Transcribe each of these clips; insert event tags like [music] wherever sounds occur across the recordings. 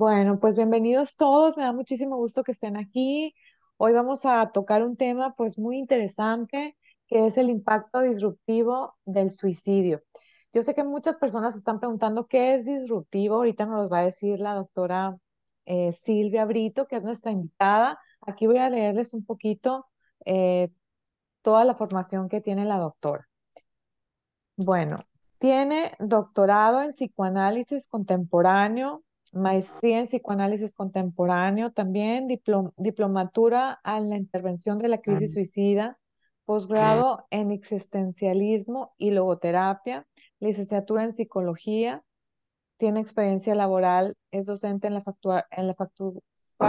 Bueno, pues bienvenidos todos, me da muchísimo gusto que estén aquí. Hoy vamos a tocar un tema pues muy interesante que es el impacto disruptivo del suicidio. Yo sé que muchas personas están preguntando qué es disruptivo, ahorita nos los va a decir la doctora eh, Silvia Brito, que es nuestra invitada. Aquí voy a leerles un poquito eh, toda la formación que tiene la doctora. Bueno, tiene doctorado en psicoanálisis contemporáneo, maestría en psicoanálisis contemporáneo, también diplomatura en la intervención de la crisis suicida, posgrado en existencialismo y logoterapia, licenciatura en psicología, tiene experiencia laboral, es docente en la, en la ah.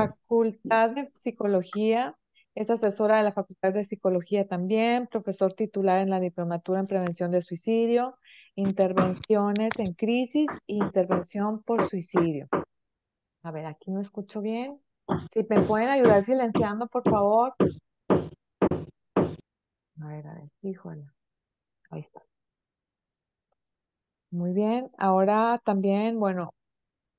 Facultad de Psicología, es asesora de la Facultad de Psicología también, profesor titular en la Diplomatura en Prevención del Suicidio, intervenciones en crisis intervención por suicidio. A ver, aquí no escucho bien. Si me pueden ayudar silenciando, por favor. A ver, a ver, híjole. Ahí está. Muy bien. Ahora también, bueno,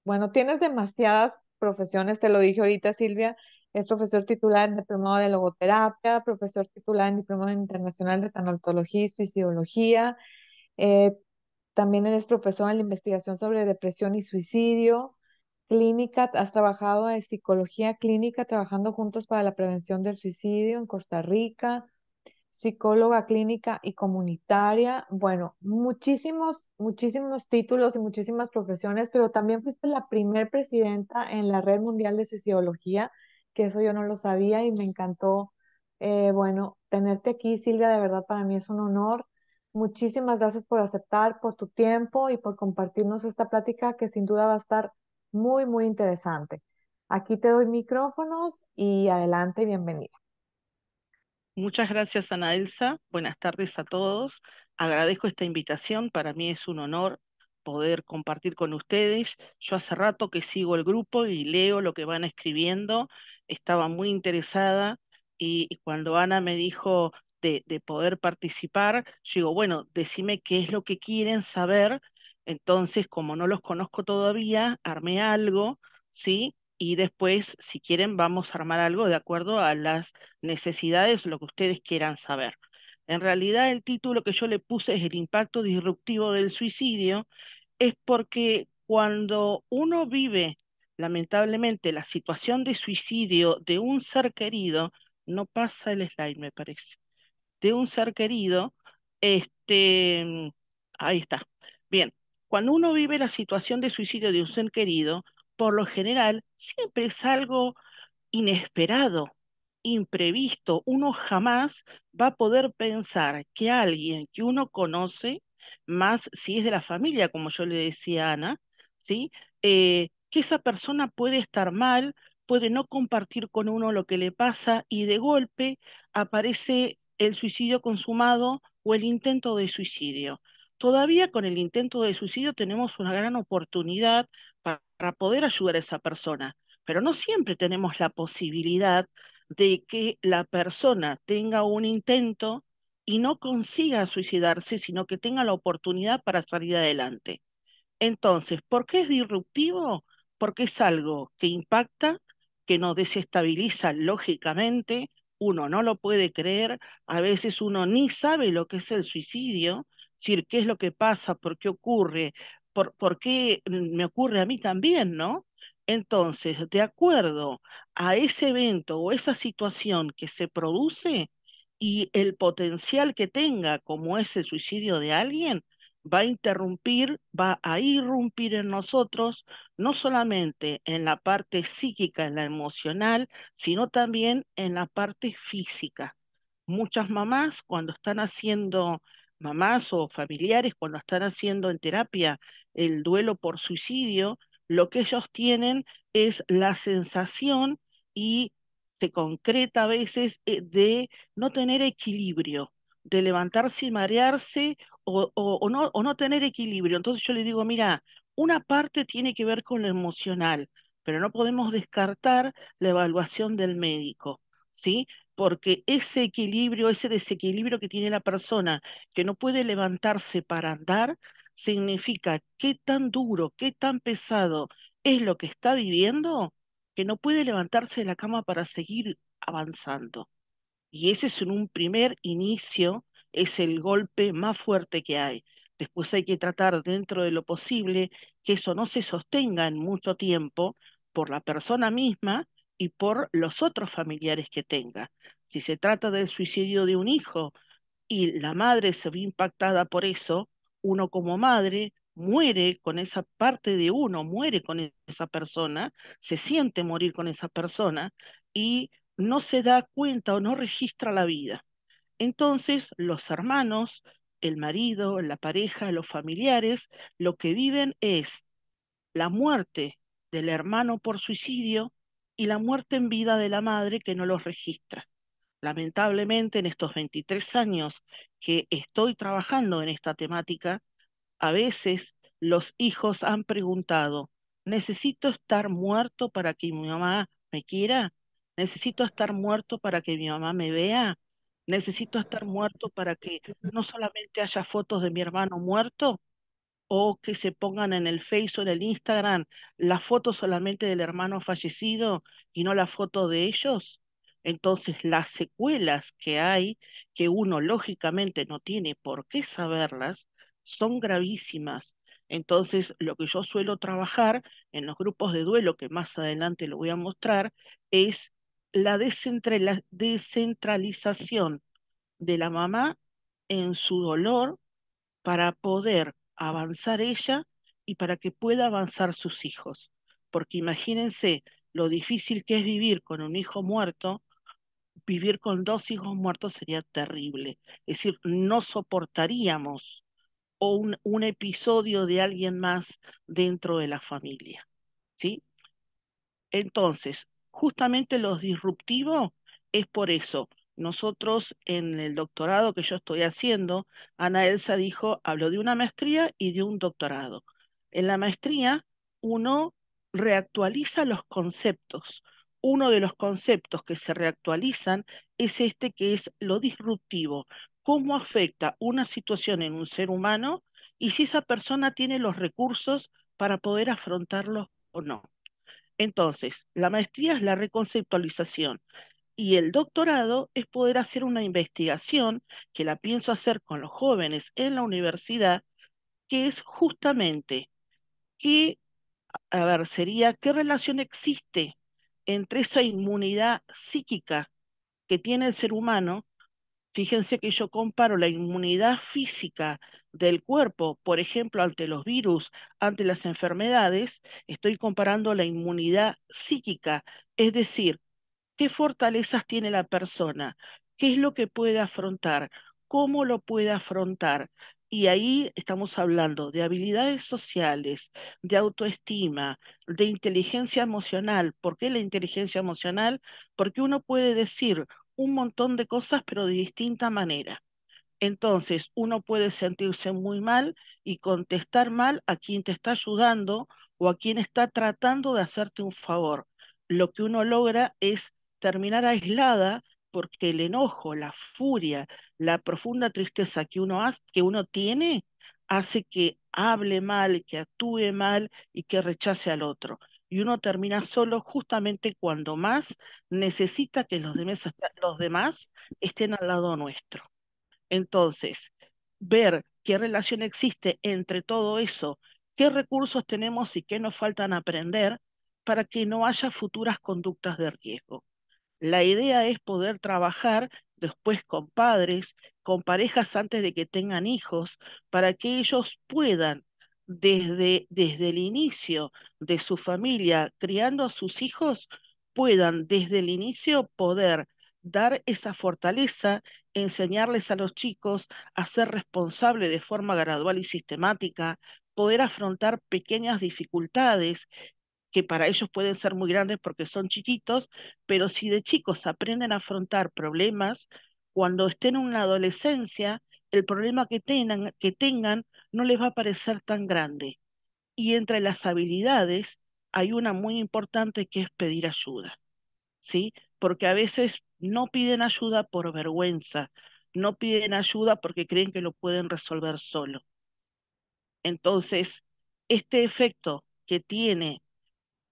bueno, tienes demasiadas profesiones, te lo dije ahorita, Silvia. Es profesor titular en diplomado de logoterapia, profesor titular en diplomado internacional de tanatología y suicidología, eh, también eres profesora en la investigación sobre depresión y suicidio. Clínica, has trabajado en psicología clínica, trabajando juntos para la prevención del suicidio en Costa Rica. Psicóloga clínica y comunitaria. Bueno, muchísimos, muchísimos títulos y muchísimas profesiones, pero también fuiste la primer presidenta en la Red Mundial de Suicidología, que eso yo no lo sabía y me encantó, eh, bueno, tenerte aquí, Silvia, de verdad para mí es un honor. Muchísimas gracias por aceptar, por tu tiempo y por compartirnos esta plática que sin duda va a estar muy, muy interesante. Aquí te doy micrófonos y adelante, bienvenida. Muchas gracias, Ana Elsa. Buenas tardes a todos. Agradezco esta invitación. Para mí es un honor poder compartir con ustedes. Yo hace rato que sigo el grupo y leo lo que van escribiendo. Estaba muy interesada y, y cuando Ana me dijo de, poder participar, yo digo, bueno, decime qué es lo que quieren saber, entonces como no los conozco todavía, armé algo, ¿sí? y después, si quieren, vamos a armar algo de acuerdo a las necesidades, lo que ustedes quieran saber. En realidad, el título que yo le puse es El impacto disruptivo del suicidio, es porque cuando uno vive, lamentablemente, la situación de suicidio de un ser querido, no pasa el slide, me parece de un ser querido, este, mm, ahí está. Bien, cuando uno vive la situación de suicidio de un ser querido, por lo general siempre es algo inesperado, imprevisto. Uno jamás va a poder pensar que alguien que uno conoce, más si es de la familia, como yo le decía a Ana, ¿sí? Eh, que esa persona puede estar mal, puede no compartir con uno lo que le pasa y de golpe aparece el suicidio consumado o el intento de suicidio. Todavía con el intento de suicidio tenemos una gran oportunidad para poder ayudar a esa persona, pero no siempre tenemos la posibilidad de que la persona tenga un intento y no consiga suicidarse, sino que tenga la oportunidad para salir adelante. Entonces, ¿por qué es disruptivo? Porque es algo que impacta, que nos desestabiliza lógicamente, uno no lo puede creer, a veces uno ni sabe lo que es el suicidio, decir, qué es lo que pasa, por qué ocurre, por, por qué me ocurre a mí también, ¿no? Entonces, de acuerdo a ese evento o esa situación que se produce y el potencial que tenga, como es el suicidio de alguien, va a interrumpir, va a irrumpir en nosotros, no solamente en la parte psíquica, en la emocional, sino también en la parte física. Muchas mamás cuando están haciendo, mamás o familiares cuando están haciendo en terapia el duelo por suicidio, lo que ellos tienen es la sensación y se concreta a veces eh, de no tener equilibrio, de levantarse y marearse o, no, o no tener equilibrio. Entonces yo le digo, mira, una parte tiene que ver con lo emocional, pero no podemos descartar la evaluación del médico, ¿sí? Porque ese equilibrio, ese desequilibrio que tiene la persona, que no puede levantarse para andar, significa qué tan duro, qué tan pesado es lo que está viviendo, que no puede levantarse de la cama para seguir avanzando. Y ese es un, primer inicio, es el golpe más fuerte que hay. Después hay que tratar dentro de lo posible que eso no se sostenga en mucho tiempo por la persona misma y por los otros familiares que tenga. Si se trata del suicidio de un hijo y la madre se ve impactada por eso, uno como madre muere con esa parte de uno, muere con esa persona, se siente morir con esa persona y no se da cuenta o no registra la vida. Entonces, los hermanos, el marido, la pareja, los familiares, lo que viven es la muerte del hermano por suicidio y la muerte en vida de la madre que no los registra. Lamentablemente, en estos 23 años que estoy trabajando en esta temática, a veces los hijos han preguntado, ¿necesito estar muerto para que mi mamá me quiera? necesito estar muerto para que mi mamá me vea, necesito estar muerto para que no solamente haya fotos de mi hermano muerto o que se pongan en el Facebook o en el Instagram la fotos solamente del hermano fallecido y no la foto de ellos. Entonces las secuelas que hay, que uno lógicamente no tiene por qué saberlas, son gravísimas. Entonces, lo que yo suelo trabajar en los grupos de duelo, que más adelante lo voy a mostrar, es la descentralización de la mamá en su dolor para poder avanzar ella y para que pueda avanzar sus hijos. Porque imagínense lo difícil que es vivir con un hijo muerto, vivir con dos hijos muertos sería terrible. Es decir, no soportaríamos un, un episodio de alguien más dentro de la familia. ¿sí? Entonces, justamente lo disruptivo es por eso. Nosotros en el doctorado que yo estoy haciendo, Ana Elsa dijo, habló de una maestría y de un doctorado. En la maestría uno reactualiza los conceptos. Uno de los conceptos que se reactualizan es este que es lo disruptivo, cómo afecta una situación en un ser humano y si esa persona tiene los recursos para poder afrontarlo o no. Entonces, la maestría es la reconceptualización y el doctorado es poder hacer una investigación que la pienso hacer con los jóvenes en la universidad, que es justamente qué, a qué relación existe entre esa inmunidad psíquica que tiene el ser humano. Fíjense que yo comparo la inmunidad física del cuerpo, por ejemplo, ante los virus, ante las enfermedades, estoy comparando la inmunidad psíquica, es decir, qué fortalezas tiene la persona, qué es lo que puede afrontar, cómo lo puede afrontar. Y ahí estamos hablando de habilidades sociales, de autoestima, de inteligencia emocional. ¿Por qué la inteligencia emocional? Porque uno puede decir un montón de cosas, pero de distinta manera. Entonces, uno puede sentirse muy mal y contestar mal a quien te está ayudando o a quien está tratando de hacerte un favor. Lo que uno logra es terminar aislada porque el enojo, la furia, la profunda tristeza que uno, hace, que uno tiene hace que hable mal, que actúe mal y que rechace al otro. Y uno termina solo justamente cuando más necesita que los demás, los demás estén al lado nuestro. Entonces, ver qué relación existe entre todo eso, qué recursos tenemos y qué nos faltan aprender para que no haya futuras conductas de riesgo. La idea es poder trabajar después con padres, con parejas antes de que tengan hijos, para que ellos puedan desde, desde el inicio de su familia, criando a sus hijos, puedan desde el inicio poder dar esa fortaleza, enseñarles a los chicos a ser responsables de forma gradual y sistemática, poder afrontar pequeñas dificultades que para ellos pueden ser muy grandes porque son chiquitos, pero si de chicos aprenden a afrontar problemas, cuando estén en una adolescencia, el problema que tengan, que tengan no les va a parecer tan grande. Y entre las habilidades hay una muy importante que es pedir ayuda, ¿sí? Porque a veces no piden ayuda por vergüenza, no piden ayuda porque creen que lo pueden resolver solo. Entonces, este efecto que tiene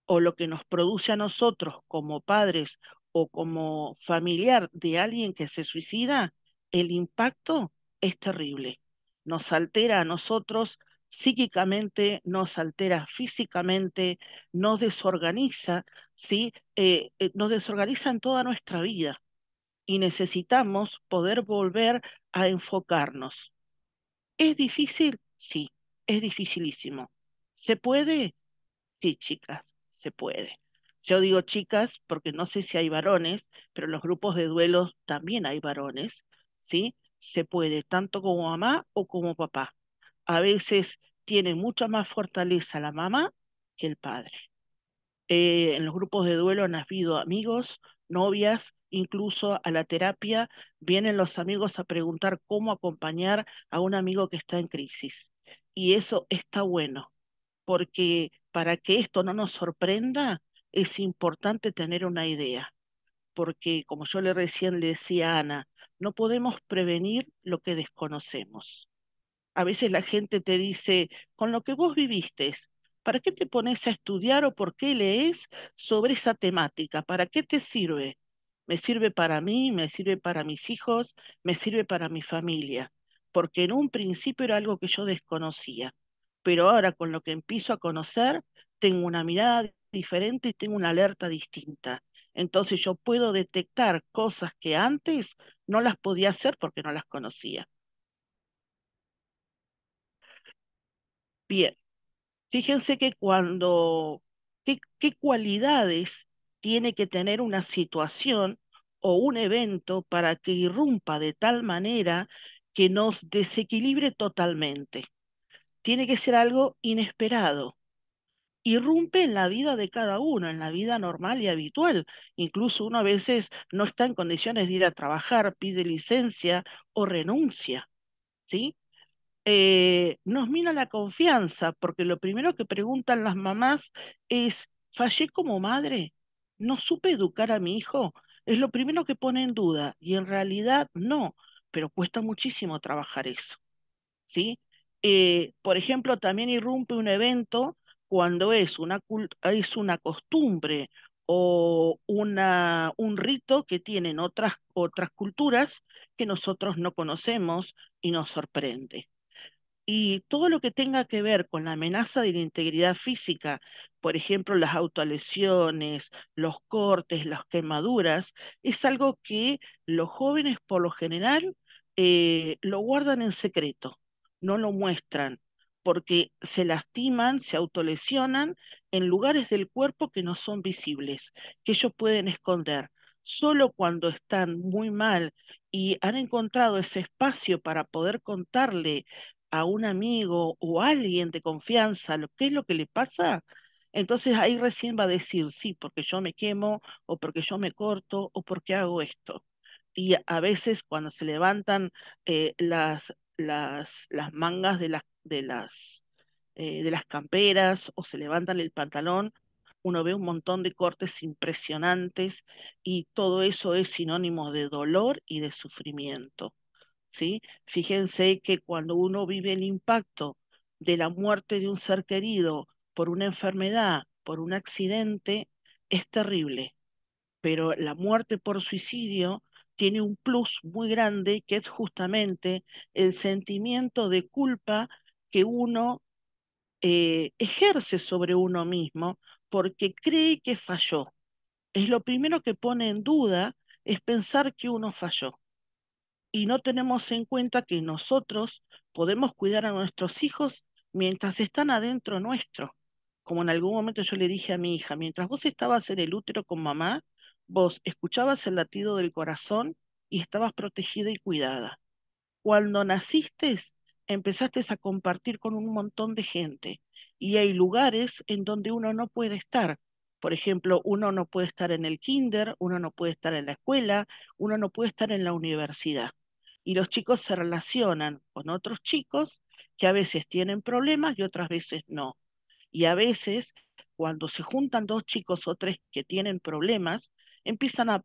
o lo que nos produce a nosotros como padres o como familiar de alguien que se suicida, el impacto es terrible. Nos altera a nosotros psíquicamente, nos altera físicamente, nos desorganiza, ¿sí? Eh, eh, nos desorganiza en toda nuestra vida y necesitamos poder volver a enfocarnos. ¿Es difícil? Sí, es dificilísimo. ¿Se puede? Sí, chicas, se puede. Yo digo chicas porque no sé si hay varones, pero en los grupos de duelos también hay varones, ¿sí? Se puede, tanto como mamá o como papá a veces tiene mucha más fortaleza la mamá que el padre. Eh, en los grupos de duelo han habido amigos, novias, incluso a la terapia vienen los amigos a preguntar cómo acompañar a un amigo que está en crisis. Y eso está bueno, porque para que esto no nos sorprenda, es importante tener una idea, porque como yo le recién le decía a Ana, no podemos prevenir lo que desconocemos. A veces la gente te dice, con lo que vos viviste, ¿para qué te pones a estudiar o por qué lees sobre esa temática? ¿Para qué te sirve? Me sirve para mí, me sirve para mis hijos, me sirve para mi familia, porque en un principio era algo que yo desconocía, pero ahora con lo que empiezo a conocer, tengo una mirada diferente y tengo una alerta distinta. Entonces yo puedo detectar cosas que antes no las podía hacer porque no las conocía. Bien, fíjense que cuando, ¿qué, cualidades tiene que tener una situación o un evento para que irrumpa de tal manera que nos desequilibre totalmente? Tiene que ser algo inesperado. Irrumpe en la vida de cada uno, en la vida normal y habitual. Incluso uno a veces no está en condiciones de ir a trabajar, pide licencia o renuncia. ¿Sí? Eh, nos mina la confianza, porque lo primero que preguntan las mamás es, ¿fallé como madre? ¿No supe educar a mi hijo? Es lo primero que pone en duda, y en realidad no, pero cuesta muchísimo trabajar eso. ¿sí? Eh, por ejemplo, también irrumpe un evento cuando es una, es una costumbre o un rito que tienen otras, otras culturas que nosotros no conocemos y nos sorprende y todo lo que tenga que ver con la amenaza de la integridad física, por ejemplo, las autolesiones, los cortes, las quemaduras, es algo que los jóvenes por lo general eh, lo guardan en secreto, no lo muestran, porque se lastiman, se autolesionan en lugares del cuerpo que no son visibles, que ellos pueden esconder. Solo cuando están muy mal y han encontrado ese espacio para poder contarle a un amigo o a alguien de confianza lo que es lo que le pasa, entonces ahí recién va a decir, sí, porque yo me quemo o porque yo me corto o porque hago esto. Y a veces cuando se levantan eh, las, las, las mangas de las, de, las, eh, de las camperas o se levantan el pantalón, uno ve un montón de cortes impresionantes y todo eso es sinónimo de dolor y de sufrimiento. Fíjense que cuando uno vive el impacto de la muerte de un ser querido por una enfermedad, por un accidente, es terrible. Pero la muerte por suicidio tiene un plus muy grande que es justamente el sentimiento de culpa que uno eh, ejerce sobre uno mismo porque cree que falló. Es lo primero que pone en duda es pensar que uno falló y no tenemos en cuenta que nosotros podemos cuidar a nuestros hijos mientras están adentro nuestro. Como en algún momento yo le dije a mi hija, mientras vos estabas en el útero con mamá, vos escuchabas el latido del corazón y estabas protegida y cuidada. Cuando naciste, empezaste a compartir con un montón de gente y hay lugares en donde uno no puede estar. Por ejemplo, uno no puede estar en el kinder, uno no puede estar en la escuela, uno no puede estar en la universidad y los chicos se relacionan con otros chicos que a veces tienen problemas y otras veces no. Y a veces, cuando se juntan dos chicos o tres que tienen problemas, empiezan a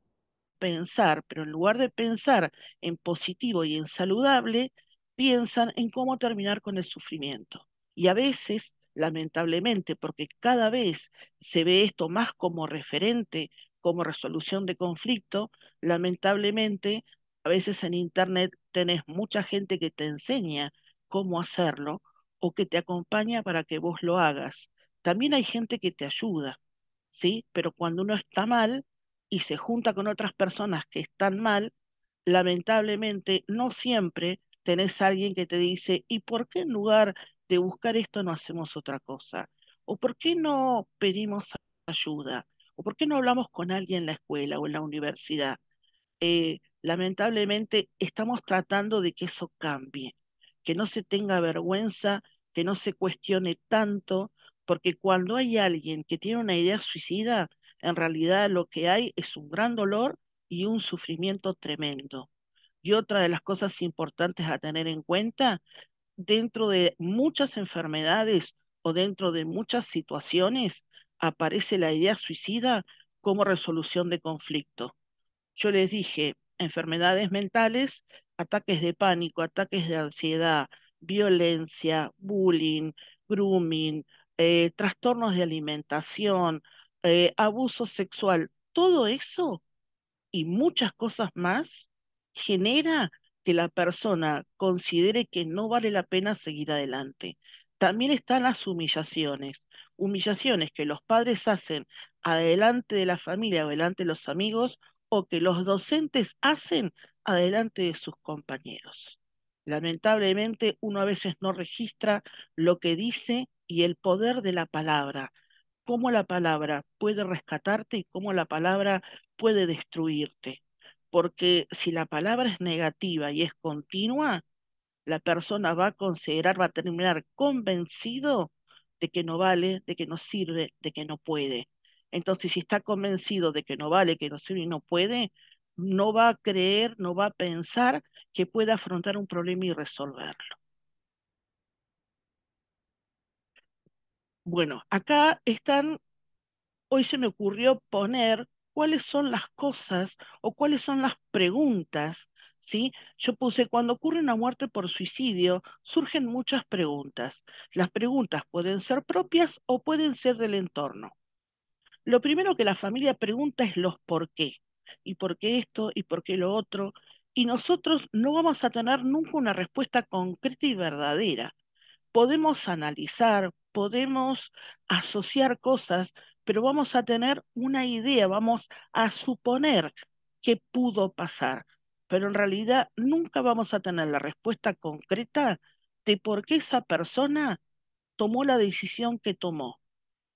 pensar, pero en lugar de pensar en positivo y en saludable, piensan en cómo terminar con el sufrimiento. Y a veces, lamentablemente, porque cada vez se ve esto más como referente, como resolución de conflicto, lamentablemente a veces en Internet tenés mucha gente que te enseña cómo hacerlo o que te acompaña para que vos lo hagas. También hay gente que te ayuda, ¿sí? Pero cuando uno está mal y se junta con otras personas que están mal, lamentablemente no siempre tenés alguien que te dice, ¿y por qué en lugar de buscar esto no hacemos otra cosa? ¿O por qué no pedimos ayuda? ¿O por qué no hablamos con alguien en la escuela o en la universidad? Eh, lamentablemente estamos tratando de que eso cambie, que no se tenga vergüenza, que no se cuestione tanto, porque cuando hay alguien que tiene una idea suicida, en realidad lo que hay es un gran dolor y un sufrimiento tremendo. Y otra de las cosas importantes a tener en cuenta, dentro de muchas enfermedades o dentro de muchas situaciones, aparece la idea suicida como resolución de conflicto. Yo les dije enfermedades mentales, ataques de pánico, ataques de ansiedad, violencia, bullying, grooming, eh, trastornos de alimentación, eh, abuso sexual, todo eso y muchas cosas más genera que la persona considere que no vale la pena seguir adelante. También están las humillaciones, humillaciones que los padres hacen adelante de la familia adelante de los amigos o que los docentes hacen adelante de sus compañeros. Lamentablemente uno a veces no registra lo que dice y el poder de la palabra, cómo la palabra puede rescatarte y cómo la palabra puede destruirte. Porque si la palabra es negativa y es continua, la persona va a considerar, va a terminar convencido de que no vale, de que no sirve, de que no puede. Entonces, si está convencido de que no vale, que no sirve y no puede, no va a creer, no va a pensar que pueda afrontar un problema y resolverlo. Bueno, acá están, hoy se me ocurrió poner cuáles son las cosas o cuáles son las preguntas, ¿sí? Yo puse, cuando ocurre una muerte por suicidio, surgen muchas preguntas. Las preguntas pueden ser propias o pueden ser del entorno. Lo primero que la familia pregunta es los por qué. ¿Y por qué esto? ¿Y por qué lo otro? Y nosotros no vamos a tener nunca una respuesta concreta y verdadera. Podemos analizar, podemos asociar cosas, pero vamos a tener una idea, vamos a suponer qué pudo pasar. Pero en realidad nunca vamos a tener la respuesta concreta de por qué esa persona tomó la decisión que tomó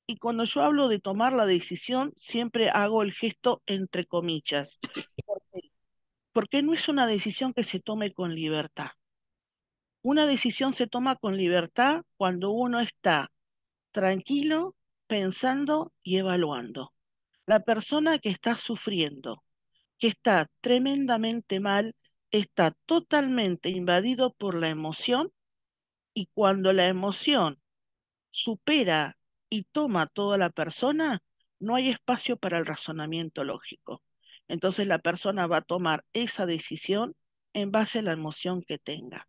y cuando yo hablo de tomar la decisión, siempre hago el gesto entre comillas. ¿Por qué? Porque no es una decisión que se tome con libertad. Una decisión se toma con libertad cuando uno está tranquilo, pensando y evaluando. La persona que está sufriendo, que está tremendamente mal, está totalmente invadido por la emoción y cuando la emoción supera y toma toda la persona, no hay espacio para el razonamiento lógico. Entonces la persona va a tomar esa decisión en base a la emoción que tenga.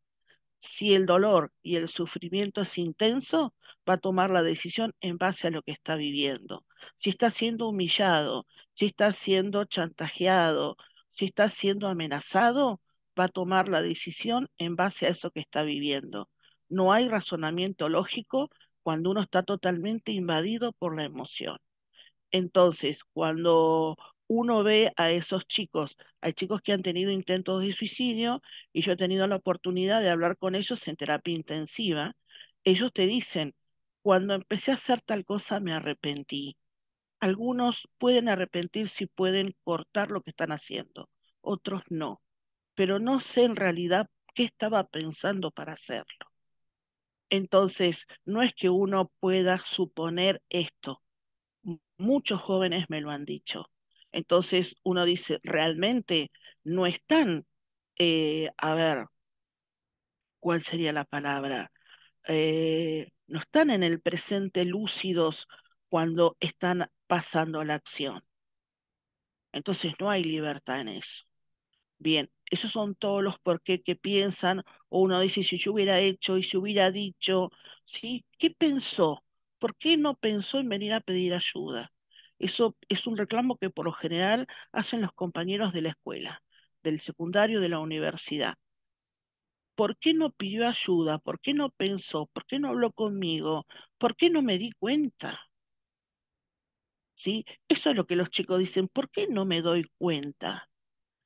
Si el dolor y el sufrimiento es intenso, va a tomar la decisión en base a lo que está viviendo. Si está siendo humillado, si está siendo chantajeado, si está siendo amenazado, va a tomar la decisión en base a eso que está viviendo. No hay razonamiento lógico cuando uno está totalmente invadido por la emoción. Entonces, cuando uno ve a esos chicos, hay chicos que han tenido intentos de suicidio y yo he tenido la oportunidad de hablar con ellos en terapia intensiva, ellos te dicen, cuando empecé a hacer tal cosa me arrepentí. Algunos pueden arrepentirse y pueden cortar lo que están haciendo, otros no, pero no sé en realidad qué estaba pensando para hacerlo. Entonces, no es que uno pueda suponer esto. Muchos jóvenes me lo han dicho. Entonces, uno dice, realmente no están, eh, a ver, ¿cuál sería la palabra? Eh, no están en el presente lúcidos cuando están pasando la acción. Entonces, no hay libertad en eso. Bien, esos son todos los por qué que piensan, o uno dice, si yo hubiera hecho y si hubiera dicho, ¿sí? ¿Qué pensó? ¿Por qué no pensó en venir a pedir ayuda? Eso es un reclamo que por lo general hacen los compañeros de la escuela, del secundario, de la universidad. ¿Por qué no pidió ayuda? ¿Por qué no pensó? ¿Por qué no habló conmigo? ¿Por qué no me di cuenta? ¿Sí? Eso es lo que los chicos dicen, ¿por qué no me doy cuenta?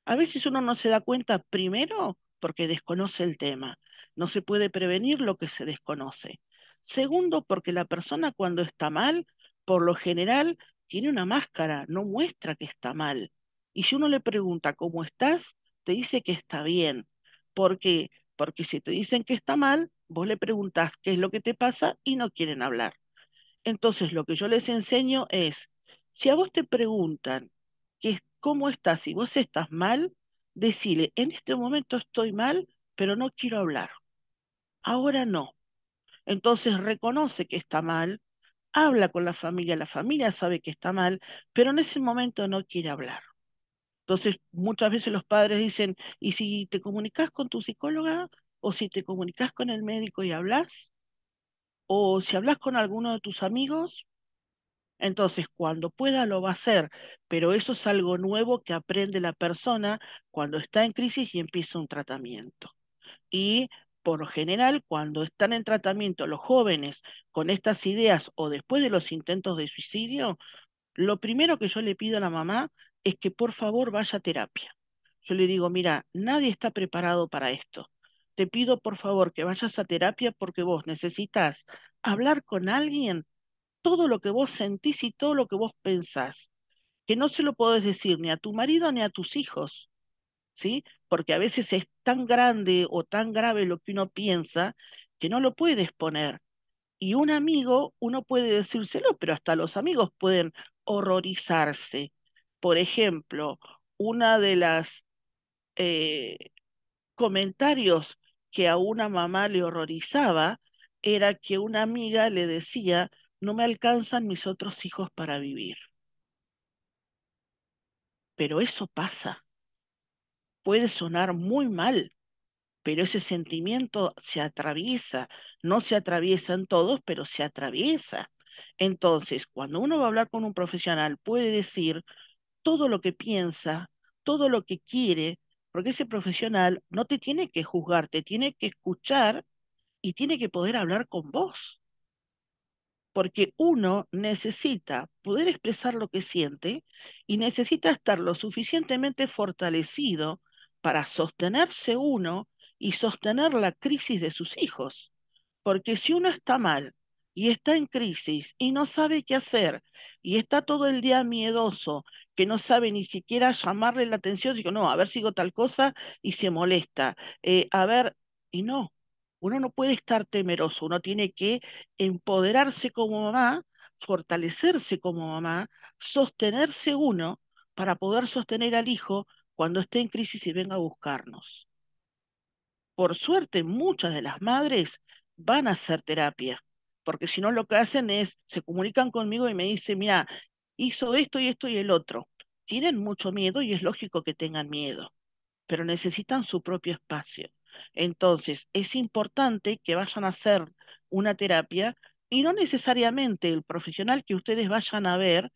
A veces uno no se da cuenta primero porque desconoce el tema. No se puede prevenir lo que se desconoce. Segundo, porque la persona cuando está mal, por lo general, tiene una máscara, no muestra que está mal. Y si uno le pregunta cómo estás, te dice que está bien. ¿Por qué? Porque si te dicen que está mal, vos le preguntás qué es lo que te pasa y no quieren hablar. Entonces, lo que yo les enseño es, si a vos te preguntan que, cómo estás. Si vos estás mal, decile, en este momento estoy mal, pero no quiero hablar. Ahora no. Entonces reconoce que está mal, habla con la familia, la familia sabe que está mal, pero en ese momento no quiere hablar. Entonces, muchas veces los padres dicen, ¿y si te comunicas con tu psicóloga o si te comunicas con el médico y hablas? ¿O si hablas con alguno de tus amigos? Entonces, cuando pueda lo va a hacer, pero eso es algo nuevo que aprende la persona cuando está en crisis y empieza un tratamiento. Y por lo general, cuando están en tratamiento los jóvenes con estas ideas o después de los intentos de suicidio, lo primero que yo le pido a la mamá es que por favor vaya a terapia. Yo le digo, mira, nadie está preparado para esto. Te pido por favor que vayas a terapia porque vos necesitas hablar con alguien todo lo que vos sentís y todo lo que vos pensás, que no se lo podés decir ni a tu marido ni a tus hijos, ¿sí? Porque a veces es tan grande o tan grave lo que uno piensa que no lo puedes poner. Y un amigo, uno puede decírselo, pero hasta los amigos pueden horrorizarse. Por ejemplo, una de las eh, comentarios que a una mamá le horrorizaba era que una amiga le decía no me alcanzan mis otros hijos para vivir. Pero eso pasa. Puede sonar muy mal, pero ese sentimiento se atraviesa. No se atraviesan todos, pero se atraviesa. Entonces, cuando uno va a hablar con un profesional, puede decir todo lo que piensa, todo lo que quiere, porque ese profesional no te tiene que juzgar, te tiene que escuchar y tiene que poder hablar con vos porque uno necesita poder expresar lo que siente y necesita estar lo suficientemente fortalecido para sostenerse uno y sostener la crisis de sus hijos. Porque si uno está mal y está en crisis y no sabe qué hacer y está todo el día miedoso, que no sabe ni siquiera llamarle la atención, digo, no, a ver, si digo tal cosa y se molesta. Eh, a ver, y no, uno no puede estar temeroso, uno tiene que empoderarse como mamá, fortalecerse como mamá, sostenerse uno para poder sostener al hijo cuando esté en crisis y venga a buscarnos. Por suerte, muchas de las madres van a hacer terapia, porque si no lo que hacen es, se comunican conmigo y me dicen, mira, hizo esto y esto y el otro. Tienen mucho miedo y es lógico que tengan miedo, pero necesitan su propio espacio. Entonces, es importante que vayan a hacer una terapia y no necesariamente el profesional que ustedes vayan a ver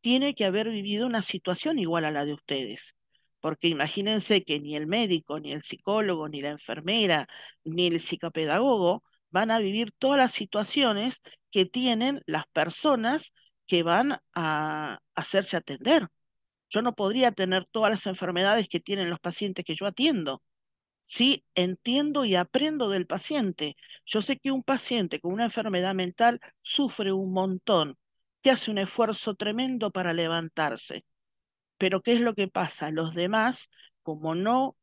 tiene que haber vivido una situación igual a la de ustedes. Porque imagínense que ni el médico, ni el psicólogo, ni la enfermera, ni el psicopedagogo van a vivir todas las situaciones que tienen las personas que van a hacerse atender. Yo no podría tener todas las enfermedades que tienen los pacientes que yo atiendo. Sí, entiendo y aprendo del paciente. Yo sé que un paciente con una enfermedad mental sufre un montón, que hace un esfuerzo tremendo para levantarse. Pero ¿qué es lo que pasa? Los demás, como no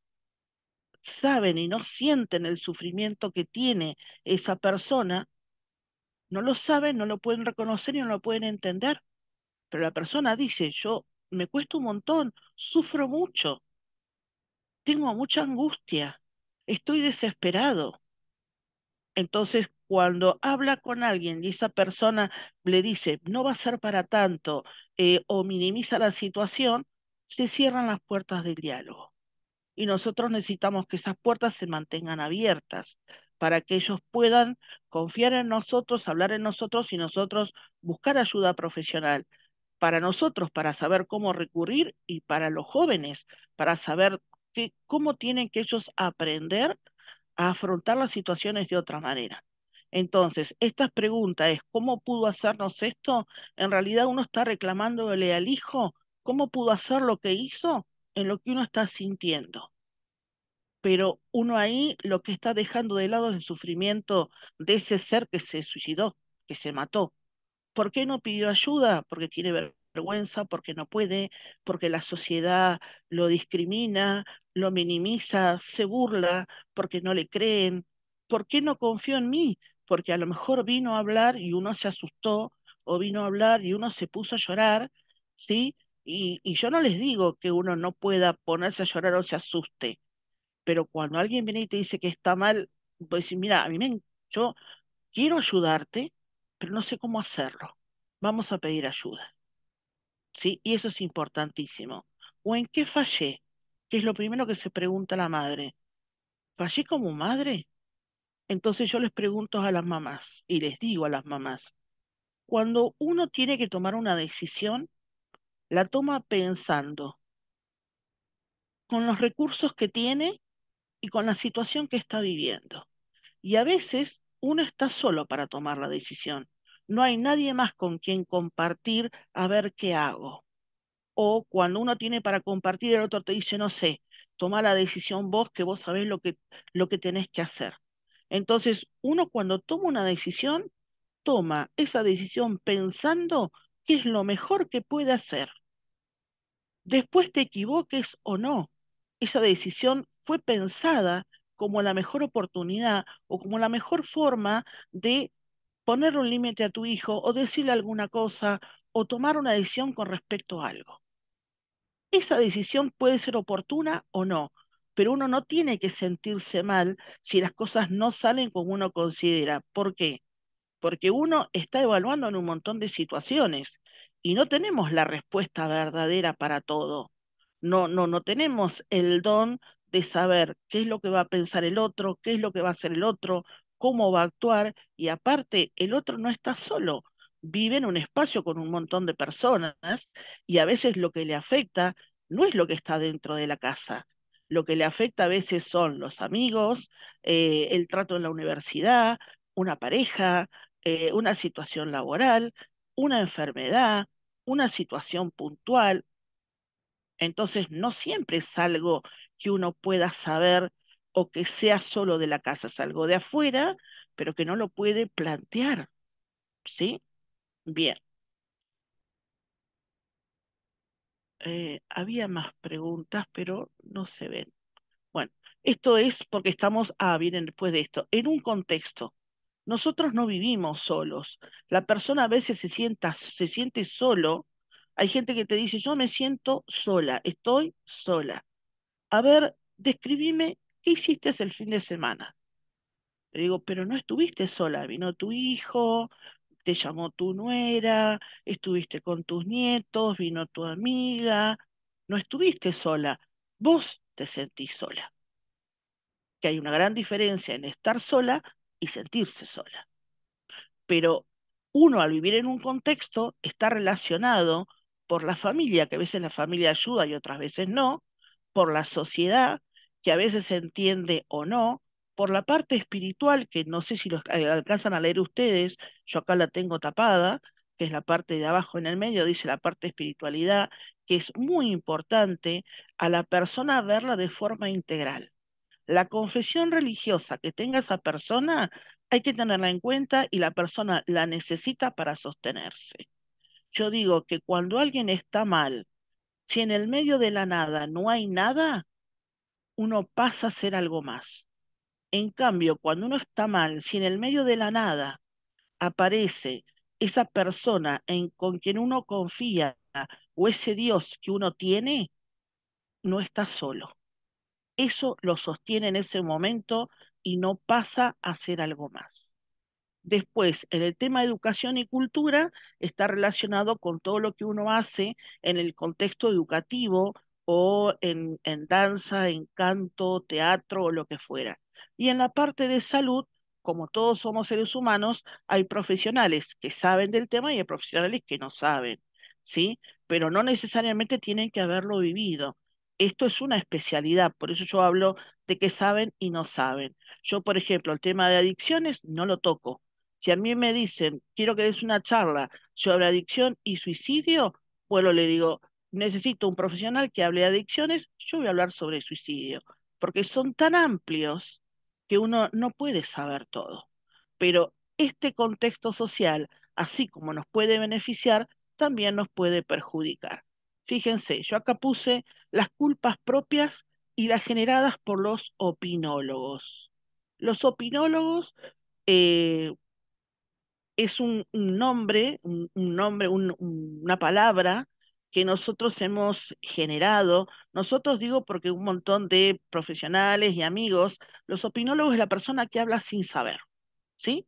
saben y no sienten el sufrimiento que tiene esa persona, no lo saben, no lo pueden reconocer y no lo pueden entender. Pero la persona dice, yo me cuesta un montón, sufro mucho, tengo mucha angustia, estoy desesperado. Entonces, cuando habla con alguien y esa persona le dice, no va a ser para tanto, eh, o minimiza la situación, se cierran las puertas del diálogo. Y nosotros necesitamos que esas puertas se mantengan abiertas para que ellos puedan confiar en nosotros, hablar en nosotros y nosotros buscar ayuda profesional para nosotros, para saber cómo recurrir y para los jóvenes, para saber cómo tienen que ellos aprender a afrontar las situaciones de otra manera. Entonces, esta pregunta es, ¿cómo pudo hacernos esto? En realidad uno está reclamándole al hijo, ¿cómo pudo hacer lo que hizo en lo que uno está sintiendo? Pero uno ahí lo que está dejando de lado es el sufrimiento de ese ser que se suicidó, que se mató. ¿Por qué no pidió ayuda? Porque tiene vergüenza vergüenza, porque no puede, porque la sociedad lo discrimina, lo minimiza, se burla, porque no le creen. ¿Por qué no confío en mí? Porque a lo mejor vino a hablar y uno se asustó, o vino a hablar y uno se puso a llorar, ¿sí? Y, y yo no les digo que uno no pueda ponerse a llorar o se asuste, pero cuando alguien viene y te dice que está mal, pues mira, a mí me, yo quiero ayudarte, pero no sé cómo hacerlo. Vamos a pedir ayuda. Y eso es importantísimo. ¿O en qué fallé? Que es lo primero que se pregunta la madre. ¿Fallé como madre? Entonces yo les pregunto a las mamás y les digo a las mamás, cuando uno tiene que tomar una decisión, la toma pensando con los recursos que tiene y con la situación que está viviendo. Y a veces uno está solo para tomar la decisión no hay nadie más con quien compartir a ver qué hago. O cuando uno tiene para compartir, el otro te dice, no sé, toma la decisión vos que vos sabés lo que, lo que tenés que hacer. Entonces, uno cuando toma una decisión, toma esa decisión pensando qué es lo mejor que puede hacer. Después te equivoques o no, esa decisión fue pensada como la mejor oportunidad o como la mejor forma de poner un límite a tu hijo o decirle alguna cosa o tomar una decisión con respecto a algo. Esa decisión puede ser oportuna o no, pero uno no tiene que sentirse mal si las cosas no salen como uno considera. ¿Por qué? Porque uno está evaluando en un montón de situaciones y no tenemos la respuesta verdadera para todo. No, no, no tenemos el don de saber qué es lo que va a pensar el otro, qué es lo que va a hacer el otro, cómo va a actuar y aparte el otro no está solo, vive en un espacio con un montón de personas y a veces lo que le afecta no es lo que está dentro de la casa, lo que le afecta a veces son los amigos, eh, el trato en la universidad, una pareja, eh, una situación laboral, una enfermedad, una situación puntual. Entonces no siempre es algo que uno pueda saber o que sea solo de la casa, salgo de afuera, pero que no lo puede plantear. ¿Sí? Bien. Eh, había más preguntas, pero no se ven. Bueno, esto es porque estamos, ah, vienen después de esto, en un contexto. Nosotros no vivimos solos. La persona a veces se, sienta, se siente solo. Hay gente que te dice, yo me siento sola, estoy sola. A ver, describime ¿qué hiciste el fin de semana? Le digo, pero no estuviste sola, vino tu hijo, te llamó tu nuera, estuviste con tus nietos, vino tu amiga, no estuviste sola, vos te sentís sola. Que hay una gran diferencia en estar sola y sentirse sola. Pero uno al vivir en un contexto está relacionado por la familia, que a veces la familia ayuda y otras veces no, por la sociedad que a veces se entiende o no, por la parte espiritual, que no sé si los eh, alcanzan a leer ustedes, yo acá la tengo tapada, que es la parte de abajo en el medio, dice la parte espiritualidad, que es muy importante a la persona verla de forma integral. La confesión religiosa que tenga esa persona hay que tenerla en cuenta y la persona la necesita para sostenerse. Yo digo que cuando alguien está mal, si en el medio de la nada no hay nada, uno pasa a ser algo más. En cambio, cuando uno está mal, si en el medio de la nada aparece esa persona en, con quien uno confía o ese Dios que uno tiene, no está solo. Eso lo sostiene en ese momento y no pasa a ser algo más. Después, en el tema de educación y cultura, está relacionado con todo lo que uno hace en el contexto educativo o en, danza, en canto, teatro o lo que fuera. Y en la parte de salud, como todos somos seres humanos, hay profesionales que saben del tema y hay profesionales que no saben, ¿sí? Pero no necesariamente tienen que haberlo vivido. Esto es una especialidad, por eso yo hablo de que saben y no saben. Yo, por ejemplo, el tema de adicciones no lo toco. Si a mí me dicen, quiero que des una charla sobre adicción y suicidio, bueno, le digo, necesito un profesional que hable de adicciones, yo voy a hablar sobre suicidio, porque son tan amplios que uno no puede saber todo. Pero este contexto social, así como nos puede beneficiar, también nos puede perjudicar. Fíjense, yo acá puse las culpas propias y las generadas por los opinólogos. Los opinólogos eh, es un, nombre, un, nombre, una palabra que nosotros hemos generado. Nosotros digo porque un montón de profesionales y amigos, los opinólogos es la persona que habla sin saber, ¿sí?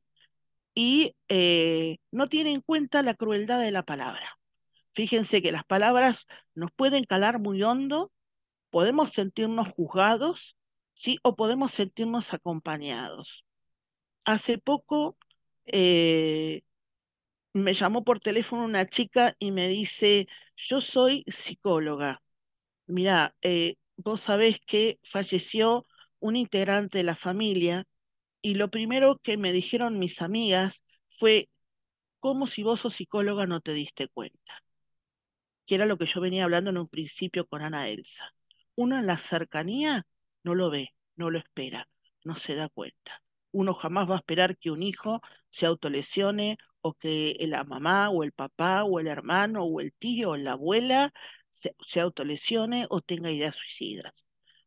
Y eh, no tiene en cuenta la crueldad de la palabra. Fíjense que las palabras nos pueden calar muy hondo, podemos sentirnos juzgados, ¿sí? O podemos sentirnos acompañados. Hace poco eh, me llamó por teléfono una chica y me dice, yo soy psicóloga. Mirá, eh, vos sabés que falleció un integrante de la familia y lo primero que me dijeron mis amigas fue, ¿cómo si vos sos psicóloga no te diste cuenta? Que era lo que yo venía hablando en un principio con Ana Elsa. Uno en la cercanía no lo ve, no lo espera, no se da cuenta uno jamás va a esperar que un hijo se autolesione o que la mamá o el papá o el hermano o el tío o la abuela se, autolesione o tenga ideas suicidas.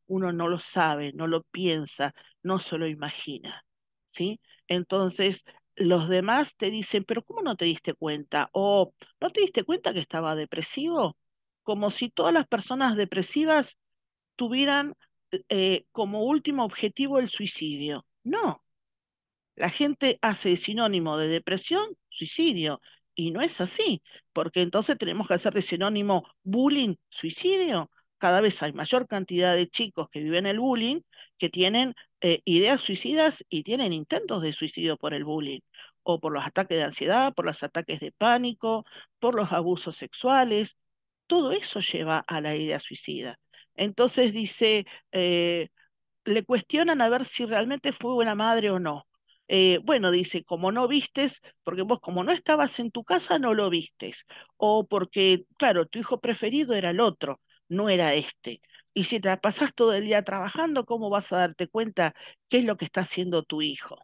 Uno no lo sabe, no lo piensa, no se lo imagina. ¿sí? Entonces, los demás te dicen, pero ¿cómo no te diste cuenta? O ¿no te diste cuenta que estaba depresivo? Como si todas las personas depresivas tuvieran eh, como último objetivo el suicidio. No, la gente hace sinónimo de depresión, suicidio, y no es así, porque entonces tenemos que hacer de sinónimo bullying, suicidio. Cada vez hay mayor cantidad de chicos que viven el bullying que tienen eh, ideas suicidas y tienen intentos de suicidio por el bullying, o por los ataques de ansiedad, por los ataques de pánico, por los abusos sexuales. Todo eso lleva a la idea suicida. Entonces dice, eh, le cuestionan a ver si realmente fue buena madre o no. Eh, bueno, dice, como no vistes, porque vos como no estabas en tu casa, no lo vistes. O porque, claro, tu hijo preferido era el otro, no era este. Y si te pasás todo el día trabajando, ¿cómo vas a darte cuenta qué es lo que está haciendo tu hijo?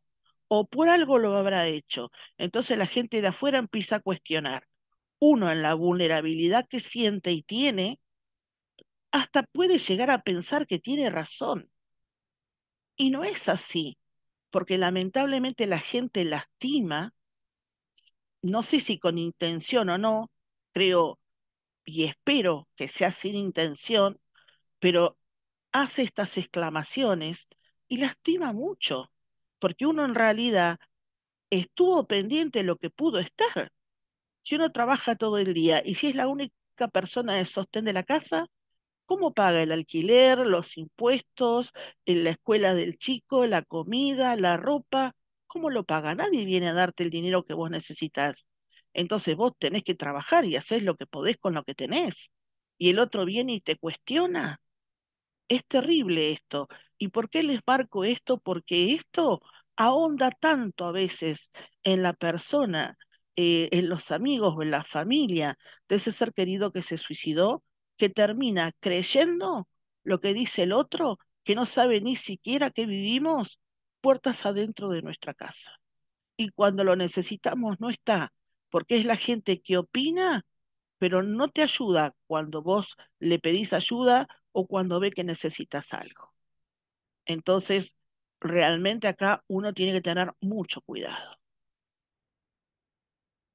O por algo lo habrá hecho. Entonces la gente de afuera empieza a cuestionar. Uno en la vulnerabilidad que siente y tiene, hasta puede llegar a pensar que tiene razón. Y no es así porque lamentablemente la gente lastima, no sé si con intención o no, creo y espero que sea sin intención, pero hace estas exclamaciones y lastima mucho, porque uno en realidad estuvo pendiente de lo que pudo estar. Si uno trabaja todo el día y si es la única persona de sostén de la casa, ¿Cómo paga el alquiler, los impuestos, en la escuela del chico, la comida, la ropa? ¿Cómo lo paga? Nadie viene a darte el dinero que vos necesitas. Entonces vos tenés que trabajar y haces lo que podés con lo que tenés. Y el otro viene y te cuestiona. Es terrible esto. ¿Y por qué les marco esto? Porque esto ahonda tanto a veces en la persona, eh, en los amigos o en la familia de ese ser querido que se suicidó, que termina creyendo lo que dice el otro, que no sabe ni siquiera que vivimos puertas adentro de nuestra casa. Y cuando lo necesitamos no está, porque es la gente que opina, pero no te ayuda cuando vos le pedís ayuda o cuando ve que necesitas algo. Entonces, realmente acá uno tiene que tener mucho cuidado.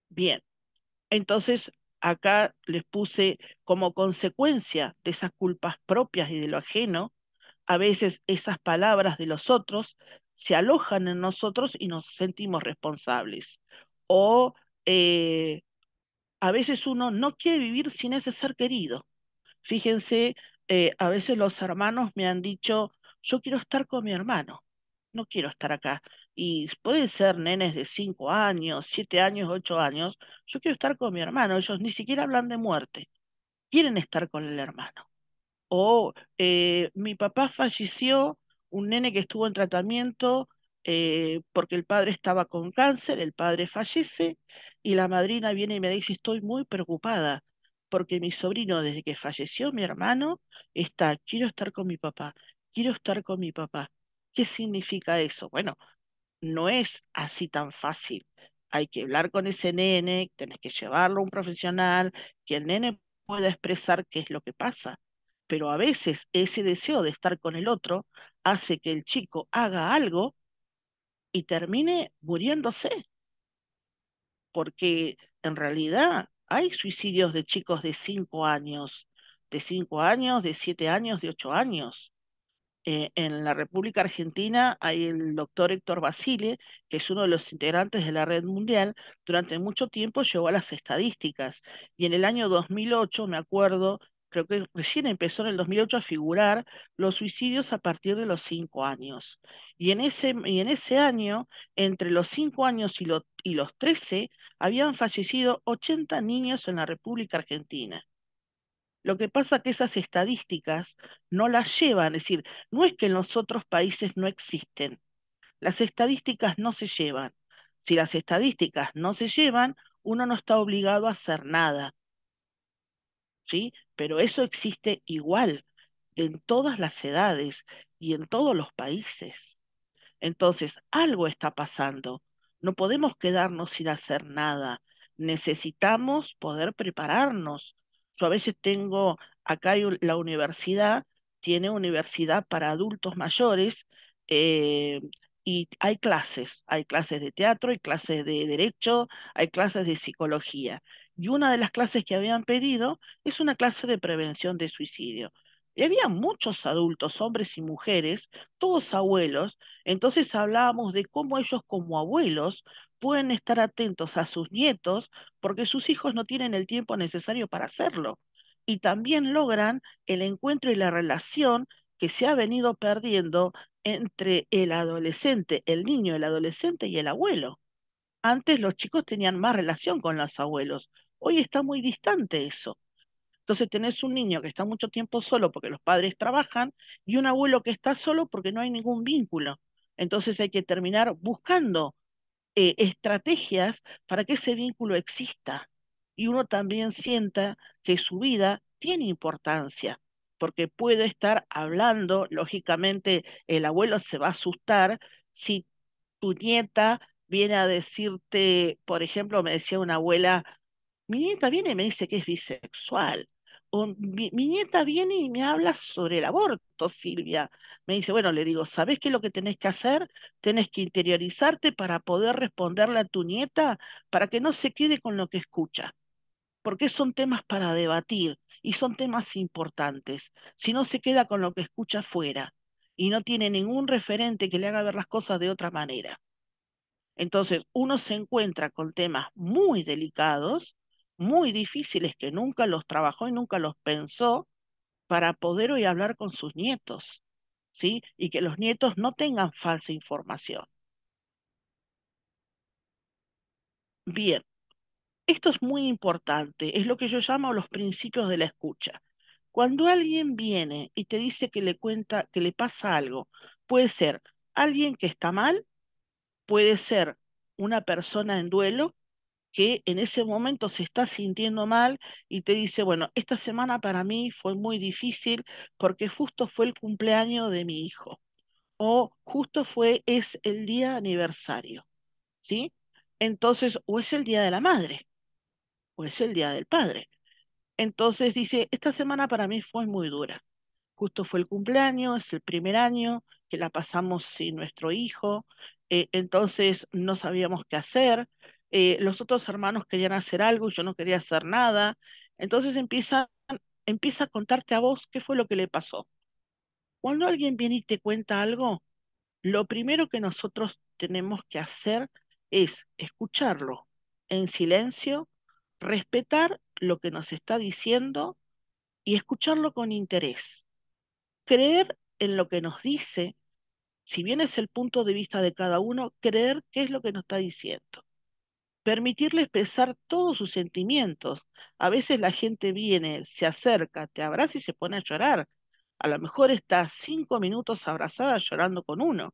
Bien, entonces acá les puse como consecuencia de esas culpas propias y de lo ajeno, a veces esas palabras de los otros se alojan en nosotros y nos sentimos responsables. O eh, a veces uno no quiere vivir sin ese ser querido. Fíjense, eh, a veces los hermanos me han dicho, yo quiero estar con mi hermano, no quiero estar acá y pueden ser nenes de 5 años, 7 años, 8 años, yo quiero estar con mi hermano, ellos ni siquiera hablan de muerte, quieren estar con el hermano. O eh, mi papá falleció, un nene que estuvo en tratamiento eh, porque el padre estaba con cáncer, el padre fallece y la madrina viene y me dice, estoy muy preocupada porque mi sobrino, desde que falleció mi hermano, está, quiero estar con mi papá, quiero estar con mi papá. ¿Qué significa eso? Bueno, no es así tan fácil. Hay que hablar con ese nene, tenés que llevarlo a un profesional, que el nene pueda expresar qué es lo que pasa. Pero a veces ese deseo de estar con el otro hace que el chico haga algo y termine muriéndose. Porque en realidad hay suicidios de chicos de 5 años, de 5 años, de 7 años, de 8 años. Eh, en la República Argentina hay el doctor Héctor Basile, que es uno de los integrantes de la red mundial, durante mucho tiempo llevó a las estadísticas y en el año 2008, me acuerdo, creo que recién empezó en el 2008 a figurar los suicidios a partir de los cinco años. Y en ese, año, entre los cinco años y, y los 13, habían fallecido 80 niños en la República Argentina. Lo que pasa es que esas estadísticas no las llevan, es decir, no es que en los otros países no existen, las estadísticas no se llevan. Si las estadísticas no se llevan, uno no está obligado a hacer nada. ¿Sí? Pero eso existe igual en todas las edades y en todos los países. Entonces, algo está pasando. No podemos quedarnos sin hacer nada. Necesitamos poder prepararnos yo a veces tengo, acá hay la universidad, tiene universidad para adultos mayores eh, y hay clases, hay clases de teatro, hay clases de derecho, hay clases de psicología. Y una de las clases que habían pedido es una clase de prevención de suicidio. Y había muchos adultos, hombres y mujeres, todos abuelos. Entonces hablábamos de cómo ellos como abuelos pueden estar atentos a sus nietos porque sus hijos no tienen el tiempo necesario para hacerlo. Y también logran el encuentro y la relación que se ha venido perdiendo entre el adolescente, el niño, el adolescente y el abuelo. Antes los chicos tenían más relación con los abuelos. Hoy está muy distante eso. Entonces tenés un niño que está mucho tiempo solo porque los padres trabajan y un abuelo que está solo porque no hay ningún vínculo. Entonces hay que terminar buscando eh, estrategias para que ese vínculo exista y uno también sienta que su vida tiene importancia, porque puede estar hablando, lógicamente el abuelo se va a asustar si tu nieta viene a decirte, por ejemplo, me decía una abuela, mi nieta viene y me dice que es bisexual mi, nieta viene y me habla sobre el aborto, Silvia. Me dice, bueno, le digo, ¿sabés qué es lo que tenés que hacer? Tenés que interiorizarte para poder responderle a tu nieta, para que no se quede con lo que escucha. Porque son temas para debatir y son temas importantes. Si no se queda con lo que escucha fuera y no tiene ningún referente que le haga ver las cosas de otra manera. Entonces, uno se encuentra con temas muy delicados muy difíciles que nunca los trabajó y nunca los pensó para poder hoy hablar con sus nietos, ¿sí? Y que los nietos no tengan falsa información. Bien, esto es muy importante, es lo que yo llamo los principios de la escucha. Cuando alguien viene y te dice que le cuenta, que le pasa algo, puede ser alguien que está mal, puede ser una persona en duelo que en ese momento se está sintiendo mal y te dice, bueno, esta semana para mí fue muy difícil porque justo fue el cumpleaños de mi hijo o justo fue es el día aniversario, ¿sí? Entonces, o es el día de la madre o es el día del padre. Entonces dice, esta semana para mí fue muy dura. Justo fue el cumpleaños, es el primer año que la pasamos sin nuestro hijo, eh, entonces no sabíamos qué hacer, eh, los otros hermanos querían hacer algo yo no quería hacer nada. Entonces empieza, empieza a contarte a vos qué fue lo que le pasó. Cuando alguien viene y te cuenta algo, lo primero que nosotros tenemos que hacer es escucharlo en silencio, respetar lo que nos está diciendo y escucharlo con interés. Creer en lo que nos dice, si bien es el punto de vista de cada uno, creer qué es lo que nos está diciendo permitirle expresar todos sus sentimientos. A veces la gente viene, se acerca, te abraza y se pone a llorar. A lo mejor está cinco minutos abrazada llorando con uno.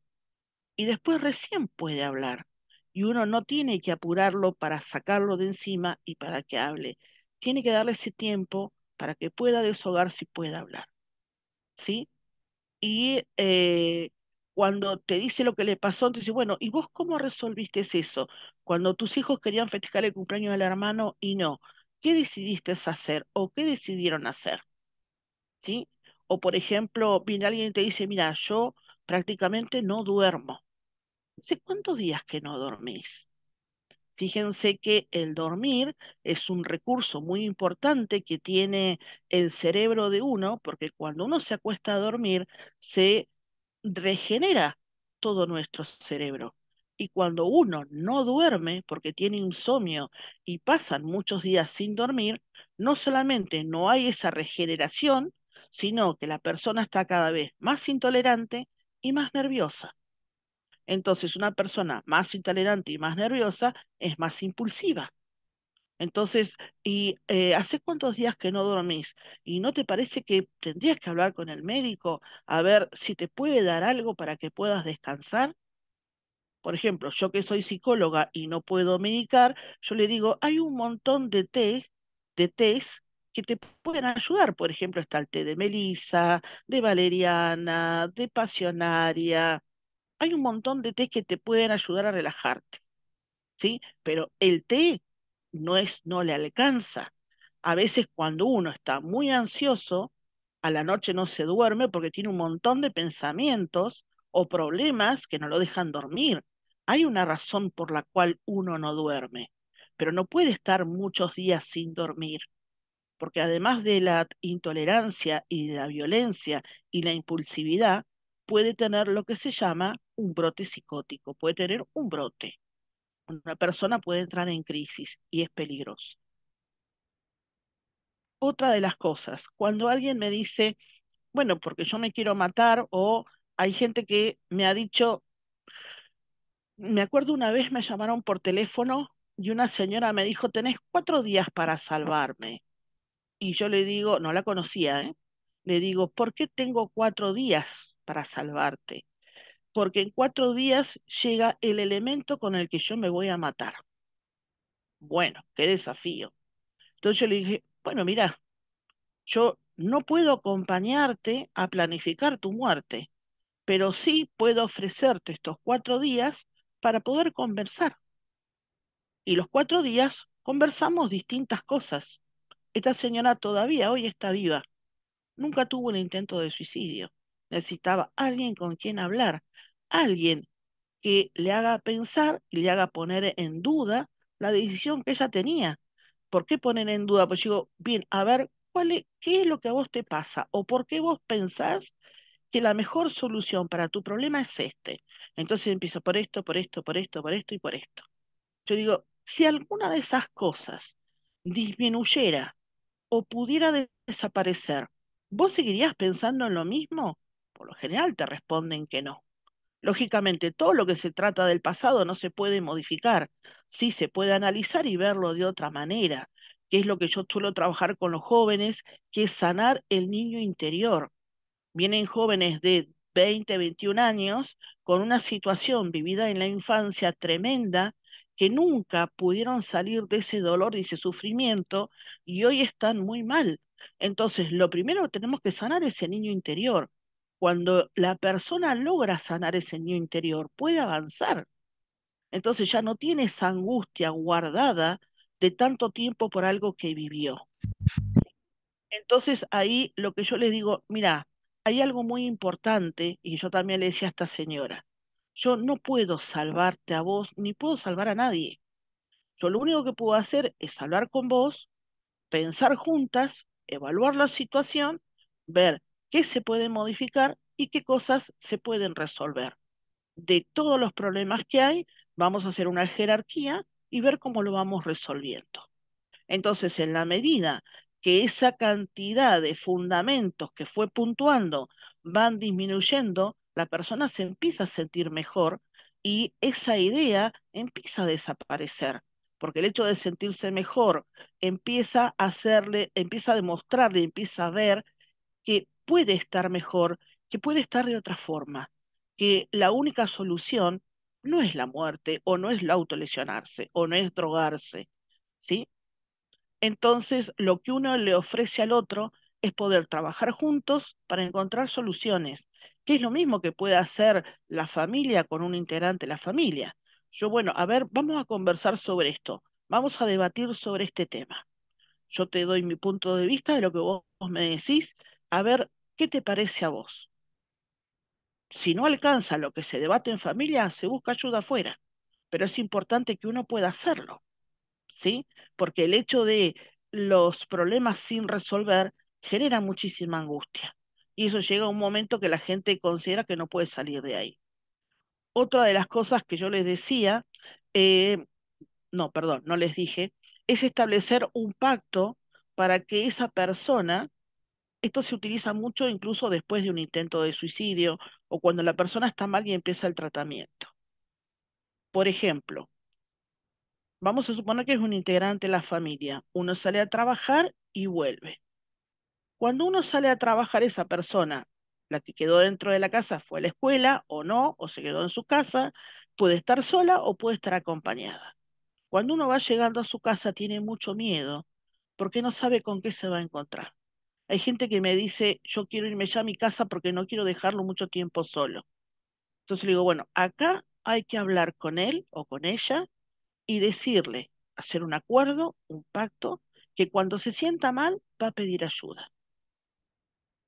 Y después recién puede hablar. Y uno no tiene que apurarlo para sacarlo de encima y para que hable. Tiene que darle ese tiempo para que pueda desahogarse y pueda hablar. ¿Sí? Y eh, cuando te dice lo que le pasó, dice, bueno, ¿y vos cómo resolviste eso? Cuando tus hijos querían festejar el cumpleaños del hermano y no, ¿qué decidiste hacer o qué decidieron hacer? ¿Sí? O por ejemplo, viene alguien y te dice, mira, yo prácticamente no duermo. ¿Hace cuántos días que no dormís? Fíjense que el dormir es un recurso muy importante que tiene el cerebro de uno, porque cuando uno se acuesta a dormir, se regenera todo nuestro cerebro. Y cuando uno no duerme porque tiene insomnio y pasan muchos días sin dormir, no solamente no hay esa regeneración, sino que la persona está cada vez más intolerante y más nerviosa. Entonces una persona más intolerante y más nerviosa es más impulsiva. Entonces, ¿y eh, hace cuántos días que no dormís? ¿Y no te parece que tendrías que hablar con el médico a ver si te puede dar algo para que puedas descansar? Por ejemplo, yo que soy psicóloga y no puedo medicar, yo le digo, hay un montón de té, de tés que te pueden ayudar. Por ejemplo, está el té de melisa, de valeriana, de pasionaria. Hay un montón de té que te pueden ayudar a relajarte. ¿Sí? Pero el té no es, no le alcanza. A veces cuando uno está muy ansioso, a la noche no se duerme porque tiene un montón de pensamientos o problemas que no lo dejan dormir. Hay una razón por la cual uno no duerme, pero no puede estar muchos días sin dormir, porque además de la intolerancia y de la violencia y la impulsividad, puede tener lo que se llama un brote psicótico, puede tener un brote una persona puede entrar en crisis y es peligroso. Otra de las cosas, cuando alguien me dice, bueno, porque yo me quiero matar o hay gente que me ha dicho, me acuerdo una vez me llamaron por teléfono y una señora me dijo, tenés cuatro días para salvarme. Y yo le digo, no la conocía, ¿eh? le digo, ¿por qué tengo cuatro días para salvarte? porque en cuatro días llega el elemento con el que yo me voy a matar. Bueno, qué desafío. Entonces yo le dije, bueno, mira, yo no puedo acompañarte a planificar tu muerte, pero sí puedo ofrecerte estos cuatro días para poder conversar. Y los cuatro días conversamos distintas cosas. Esta señora todavía hoy está viva. Nunca tuvo un intento de suicidio. Necesitaba alguien con quien hablar, alguien que le haga pensar y le haga poner en duda la decisión que ella tenía. ¿Por qué poner en duda? Pues digo, bien, a ver, ¿cuál es, ¿qué es lo que a vos te pasa? ¿O por qué vos pensás que la mejor solución para tu problema es este? Entonces empiezo por esto, por esto, por esto, por esto y por esto. Yo digo, si alguna de esas cosas disminuyera o pudiera desaparecer, ¿vos seguirías pensando en lo mismo? Por lo general te responden que no. Lógicamente, todo lo que se trata del pasado no se puede modificar, sí se puede analizar y verlo de otra manera, que es lo que yo suelo trabajar con los jóvenes, que es sanar el niño interior. Vienen jóvenes de 20, 21 años con una situación vivida en la infancia tremenda que nunca pudieron salir de ese dolor y ese sufrimiento y hoy están muy mal. Entonces, lo primero que tenemos que sanar es niño interior, cuando la persona logra sanar ese niño interior, puede avanzar. Entonces ya no tiene esa angustia guardada de tanto tiempo por algo que vivió. Entonces ahí lo que yo les digo, mira, hay algo muy importante, y yo también le decía a esta señora, yo no puedo salvarte a vos, ni puedo salvar a nadie. Yo lo único que puedo hacer es hablar con vos, pensar juntas, evaluar la situación, ver qué se puede modificar y qué cosas se pueden resolver. De todos los problemas que hay, vamos a hacer una jerarquía y ver cómo lo vamos resolviendo. Entonces, en la medida que esa cantidad de fundamentos que fue puntuando van disminuyendo, la persona se empieza a sentir mejor y esa idea empieza a desaparecer, porque el hecho de sentirse mejor empieza a hacerle, empieza a demostrarle, empieza a ver que puede estar mejor, que puede estar de otra forma, que la única solución no es la muerte o no es autolesionarse o no es drogarse, ¿sí? Entonces, lo que uno le ofrece al otro es poder trabajar juntos para encontrar soluciones, que es lo mismo que puede hacer la familia con un integrante de la familia. Yo, bueno, a ver, vamos a conversar sobre esto, vamos a debatir sobre este tema. Yo te doy mi punto de vista de lo que vos me decís, a ver ¿Qué te parece a vos? Si no alcanza lo que se debate en familia, se busca ayuda afuera, pero es importante que uno pueda hacerlo, ¿sí? Porque el hecho de los problemas sin resolver genera muchísima angustia y eso llega a un momento que la gente considera que no puede salir de ahí. Otra de las cosas que yo les decía, eh, no, perdón, no les dije, es establecer un pacto para que esa persona esto se utiliza mucho incluso después de un intento de suicidio o cuando la persona está mal y empieza el tratamiento. Por ejemplo, vamos a suponer que es un integrante de la familia. Uno sale a trabajar y vuelve. Cuando uno sale a trabajar, esa persona, la que quedó dentro de la casa, fue a la escuela o no, o se quedó en su casa, puede estar sola o puede estar acompañada. Cuando uno va llegando a su casa tiene mucho miedo porque no sabe con qué se va a encontrar. Hay gente que me dice, yo quiero irme ya a mi casa porque no quiero dejarlo mucho tiempo solo. Entonces le digo, bueno, acá hay que hablar con él o con ella y decirle, hacer un acuerdo, un pacto, que cuando se sienta mal va a pedir ayuda.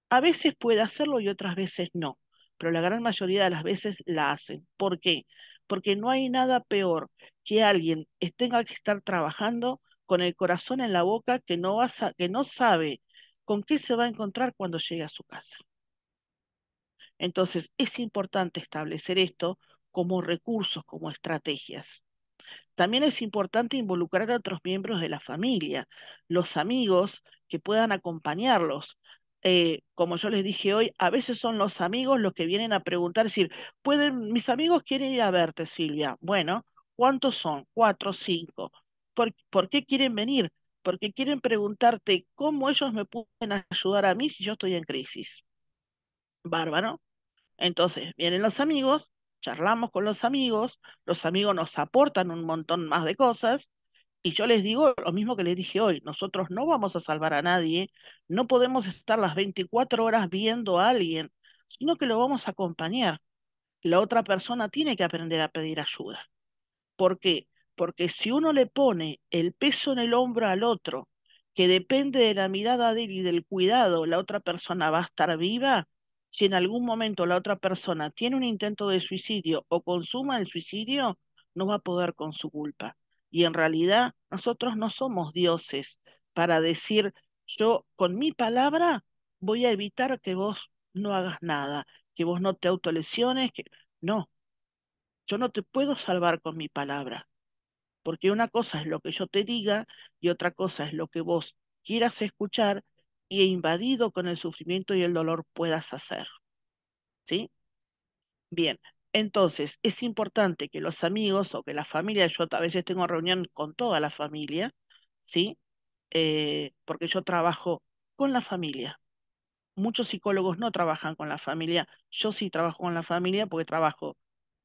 A veces puede hacerlo y otras veces no, pero la gran mayoría de las veces la hacen. ¿Por qué? Porque no hay nada peor que alguien tenga que estar trabajando con el corazón en la boca que no, que no sabe con qué se va a encontrar cuando llegue a su casa. Entonces, es importante establecer esto como recursos, como estrategias. También es importante involucrar a otros miembros de la familia, los amigos que puedan acompañarlos. Eh, como yo les dije hoy, a veces son los amigos los que vienen a preguntar, decir, ¿pueden, mis amigos quieren ir a verte, Silvia? Bueno, ¿cuántos son? Cuatro, cinco. ¿Por qué quieren venir? porque quieren preguntarte cómo ellos me pueden ayudar a mí si yo estoy en crisis. Bárbaro. Entonces, vienen los amigos, charlamos con los amigos, los amigos nos aportan un montón más de cosas, y yo les digo lo mismo que les dije hoy, nosotros no vamos a salvar a nadie, no podemos estar las 24 horas viendo a alguien, sino que lo vamos a acompañar. La otra persona tiene que aprender a pedir ayuda, porque porque si uno le pone el peso en el hombro al otro, que depende de la mirada de él y del cuidado, la otra persona va a estar viva, si en algún momento la otra persona tiene un intento de suicidio o consuma el suicidio, no va a poder con su culpa. Y en realidad nosotros no somos dioses para decir, yo con mi palabra voy a evitar que vos no hagas nada, que vos no te autolesiones, que no. Yo no te puedo salvar con mi palabra porque una cosa es lo que yo te diga y otra cosa es lo que vos quieras escuchar y invadido con el sufrimiento y el dolor puedas hacer. ¿Sí? Bien, entonces es importante que los amigos o que la familia, yo a veces tengo reunión con toda la familia, ¿sí? Eh, porque yo trabajo con la familia. Muchos psicólogos no trabajan con la familia, yo sí trabajo con la familia porque trabajo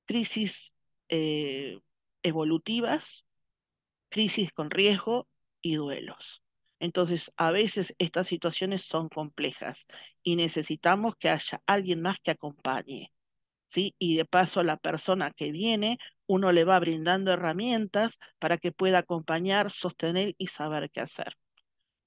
crisis, eh, evolutivas, crisis con riesgo y duelos. Entonces, a veces estas situaciones son complejas y necesitamos que haya alguien más que acompañe. ¿sí? Y de paso, a la persona que viene, uno le va brindando herramientas para que pueda acompañar, sostener y saber qué hacer.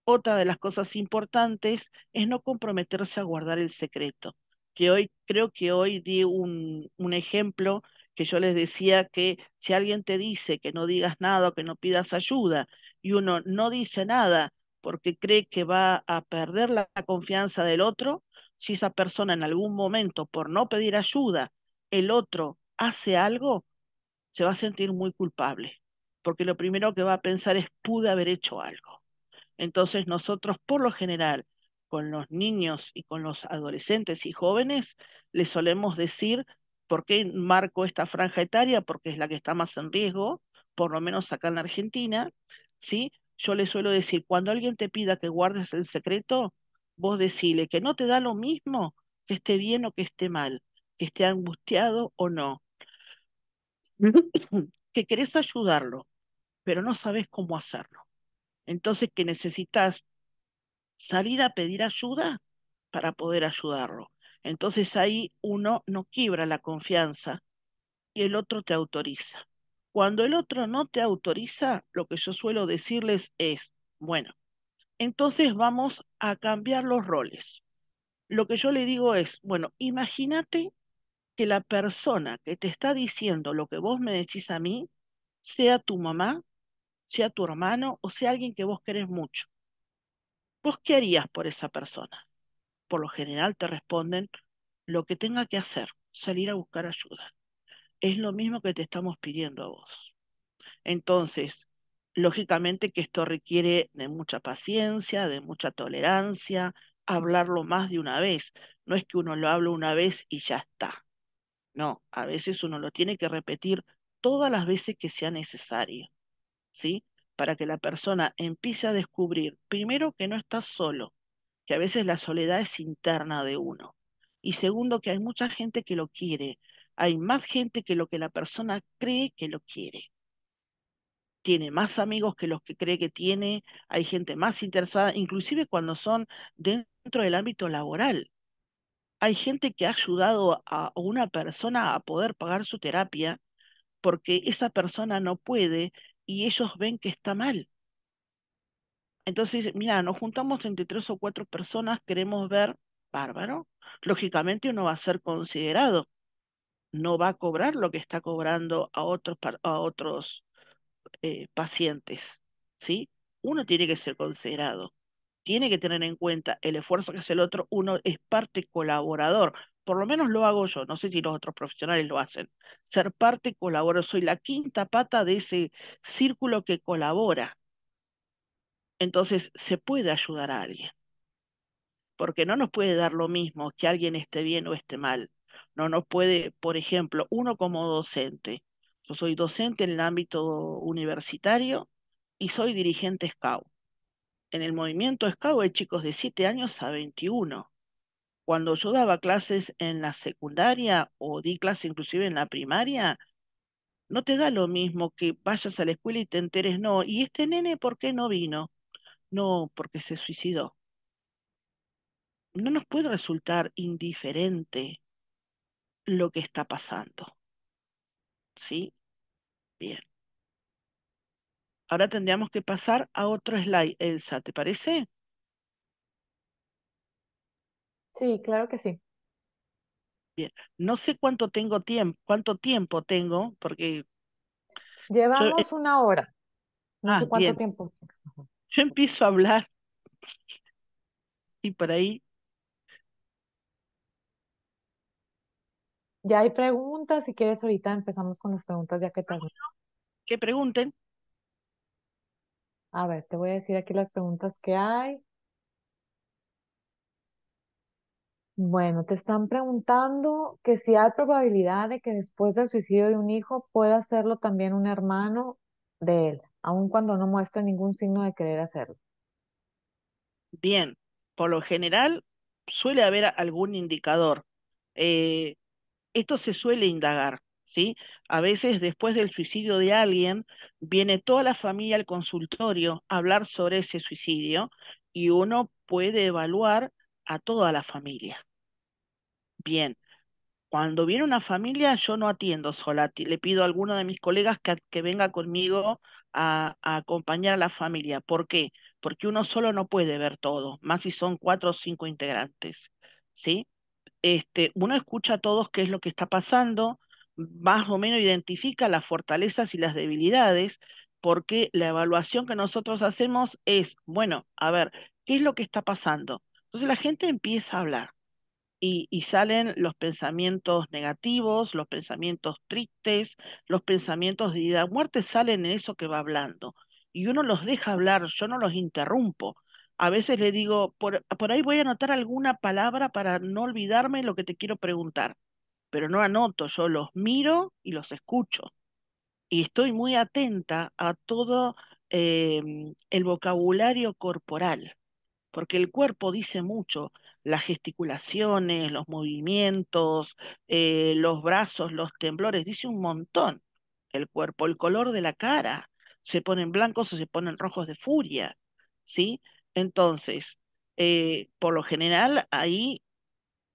Otra de las cosas importantes es no comprometerse a guardar el secreto que hoy, creo que hoy di un, un ejemplo que yo les decía que si alguien te dice que no digas nada o que no pidas ayuda y uno no dice nada porque cree que va a perder la confianza del otro, si esa persona en algún momento por no pedir ayuda, el otro hace algo, se va a sentir muy culpable, porque lo primero que va a pensar es pude haber hecho algo. Entonces nosotros por lo general con los niños y con los adolescentes y jóvenes, les solemos decir por qué marco esta franja etaria, porque es la que está más en riesgo, por lo menos acá en Argentina, ¿sí? Yo le suelo decir, cuando alguien te pida que guardes el secreto, vos decile que no te da lo mismo que esté bien o que esté mal, que esté angustiado o no, [coughs] que querés ayudarlo, pero no sabes cómo hacerlo. Entonces que necesitas salir a pedir ayuda para poder ayudarlo. Entonces ahí uno no quiebra la confianza y el otro te autoriza. Cuando el otro no te autoriza, lo que yo suelo decirles es, bueno, entonces vamos a cambiar los roles. Lo que yo le digo es, bueno, imagínate que la persona que te está diciendo lo que vos me decís a mí, sea tu mamá, sea tu hermano o sea alguien que vos querés mucho. ¿Vos qué harías por esa persona? Por lo general te responden lo que tenga que hacer, salir a buscar ayuda. Es lo mismo que te estamos pidiendo a vos. Entonces, lógicamente que esto requiere de mucha paciencia, de mucha tolerancia, hablarlo más de una vez. No es que uno lo hable una vez y ya está. No, a veces uno lo tiene que repetir todas las veces que sea necesario. ¿Sí? para que la persona empiece a descubrir, primero, que no está solo, que a veces la soledad es interna de uno, y segundo, que hay mucha gente que lo quiere, hay más gente que lo que la persona cree que lo quiere. Tiene más amigos que los que cree que tiene, hay gente más interesada, inclusive cuando son dentro del ámbito laboral. Hay gente que ha ayudado a una persona a poder pagar su terapia porque esa persona no puede y ellos ven que está mal. Entonces, mira, nos juntamos entre tres o cuatro personas, queremos ver, bárbaro, lógicamente uno va a ser considerado, no va a cobrar lo que está cobrando a otros, a otros eh, pacientes, ¿sí? Uno tiene que ser considerado tiene que tener en cuenta el esfuerzo que hace el otro, uno es parte colaborador. Por lo menos lo hago yo, no sé si los otros profesionales lo hacen. Ser parte colaborador, soy la quinta pata de ese círculo que colabora. Entonces, se puede ayudar a alguien. Porque no nos puede dar lo mismo que alguien esté bien o esté mal. No nos puede, por ejemplo, uno como docente. Yo soy docente en el ámbito universitario y soy dirigente scout en el movimiento Scout hay chicos de 7 años a 21. Cuando yo daba clases en la secundaria o di clase inclusive en la primaria, no te da lo mismo que vayas a la escuela y te enteres, no, ¿y este nene por qué no vino? No, porque se suicidó. No nos puede resultar indiferente lo que está pasando. ¿Sí? Bien. Ahora tendríamos que pasar a otro slide, Elsa, ¿te parece? Sí, claro que sí. Bien, no sé cuánto tengo tiempo, cuánto tiempo tengo, porque... Llevamos una hora. No ah, sé cuánto tiempo. Yo empiezo a hablar y por ahí... Ya hay preguntas, si quieres ahorita empezamos con las preguntas ya que tengo. Ah, que pregunten. A ver, te voy a decir aquí las preguntas que hay. Bueno, te están preguntando que si hay probabilidad de que después del suicidio de un hijo pueda hacerlo también un hermano de él, aun cuando no muestre ningún signo de querer hacerlo. Bien, por lo general suele haber algún indicador. Eh, esto se suele indagar. A veces después del suicidio de alguien, viene toda la familia al consultorio a hablar sobre ese suicidio y uno puede evaluar a toda la familia. Bien, cuando viene una familia, yo no atiendo solati. le pido a alguno de mis colegas que, venga conmigo a, acompañar a la familia. ¿Por qué? Porque uno solo no puede ver todo, más si son cuatro o cinco integrantes, ¿sí? Este, uno escucha a todos qué es lo que está pasando, más o menos identifica las fortalezas y las debilidades, porque la evaluación que nosotros hacemos es, bueno, a ver, ¿qué es lo que está pasando? Entonces la gente empieza a hablar y, salen los pensamientos negativos, los pensamientos tristes, los pensamientos de vida muerte salen en eso que va hablando. Y uno los deja hablar, yo no los interrumpo. A veces le digo, por, por ahí voy a anotar alguna palabra para no olvidarme lo que te quiero preguntar pero no anoto, yo los miro y los escucho. Y estoy muy atenta a todo em, el vocabulario corporal, porque el cuerpo dice mucho, las gesticulaciones, los movimientos, eh, los brazos, los temblores, dice un montón el cuerpo, el color de la cara, se ponen blancos o se ponen rojos de furia, ¿sí? Entonces, eh, por lo general, ahí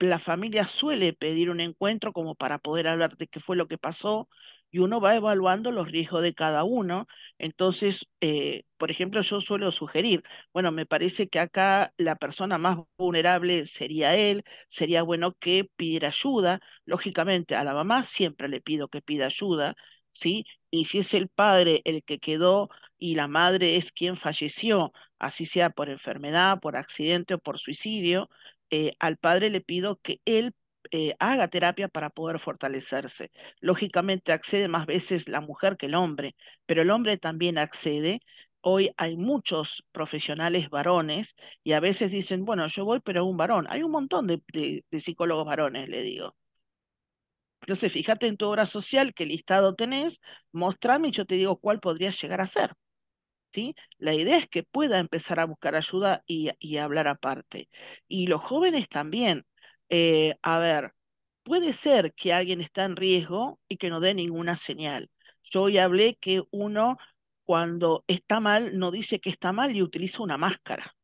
la familia suele pedir un encuentro como para poder hablar de qué fue lo que pasó y uno va evaluando los riesgos de cada uno. Entonces, eh, por ejemplo, yo suelo sugerir, bueno, me parece que acá la persona más vulnerable sería él, sería bueno que pidiera ayuda. Lógicamente, a la mamá siempre le pido que pida ayuda, ¿sí? Y si es el padre el que quedó y la madre es quien falleció, así sea por enfermedad, por accidente o por suicidio, eh, al padre le pido que él eh, haga terapia para poder fortalecerse. Lógicamente accede más veces la mujer que el hombre, pero el hombre también accede. Hoy hay muchos profesionales varones y a veces dicen, bueno, yo voy, pero un varón. Hay un montón de, psicólogos varones, le digo. Entonces, fíjate en tu obra social qué listado tenés, mostrame y yo te digo cuál podría llegar a ser. ¿sí? La idea es que pueda empezar a buscar ayuda y, y hablar aparte. Y los jóvenes también. Eh, a ver, puede ser que alguien está en riesgo y que no dé ninguna señal. Yo hoy hablé que uno cuando está mal no dice que está mal y utiliza una máscara.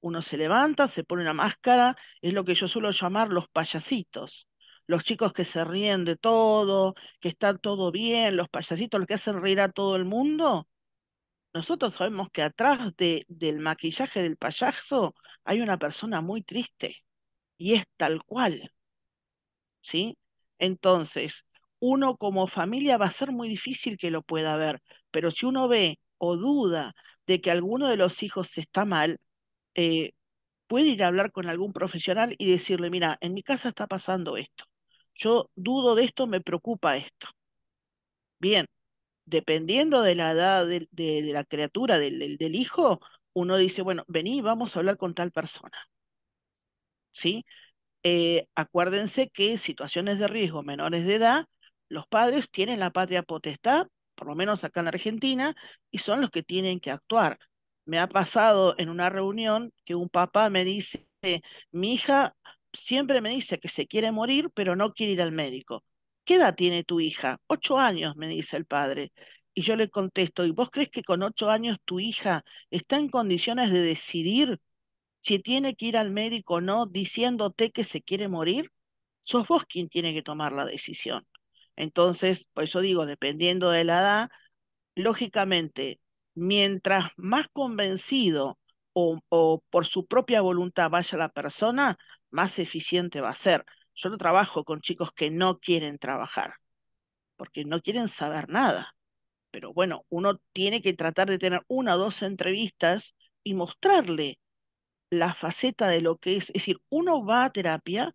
Uno se levanta, se pone una máscara, es lo que yo suelo llamar los payasitos. Los chicos que se ríen de todo, que está todo bien, los payasitos, los que hacen reír a todo el mundo, nosotros sabemos que atrás de, del maquillaje del payaso hay una persona muy triste y es tal cual. ¿Sí? Entonces, uno como familia va a ser muy difícil que lo pueda ver, pero si uno ve o duda de que alguno de los hijos está mal, eh, puede ir a hablar con algún profesional y decirle, mira, en mi casa está pasando esto, yo dudo de esto, me preocupa esto. Bien, dependiendo de la edad de, la criatura, del, hijo, uno dice, bueno, vení, vamos a hablar con tal persona. ¿Sí? Eh, acuérdense que situaciones de riesgo menores de edad, los padres tienen la patria potestad, por lo menos acá en Argentina, y son los que tienen que actuar. Me ha pasado en una reunión que un papá me dice, mi hija siempre me dice que se quiere morir, pero no quiere ir al médico. ¿qué edad tiene tu hija? Ocho años, me dice el padre. Y yo le contesto, ¿y vos crees que con ocho años tu hija está en condiciones de decidir si tiene que ir al médico o no diciéndote que se quiere morir? Sos vos quien tiene que tomar la decisión. Entonces, por eso digo, dependiendo de la edad, lógicamente, mientras más convencido o, o por su propia voluntad vaya la persona, más eficiente va a ser. Yo no trabajo con chicos que no quieren trabajar, porque no quieren saber nada. Pero bueno, uno tiene que tratar de tener una o dos entrevistas y mostrarle la faceta de lo que es. Es decir, uno va a terapia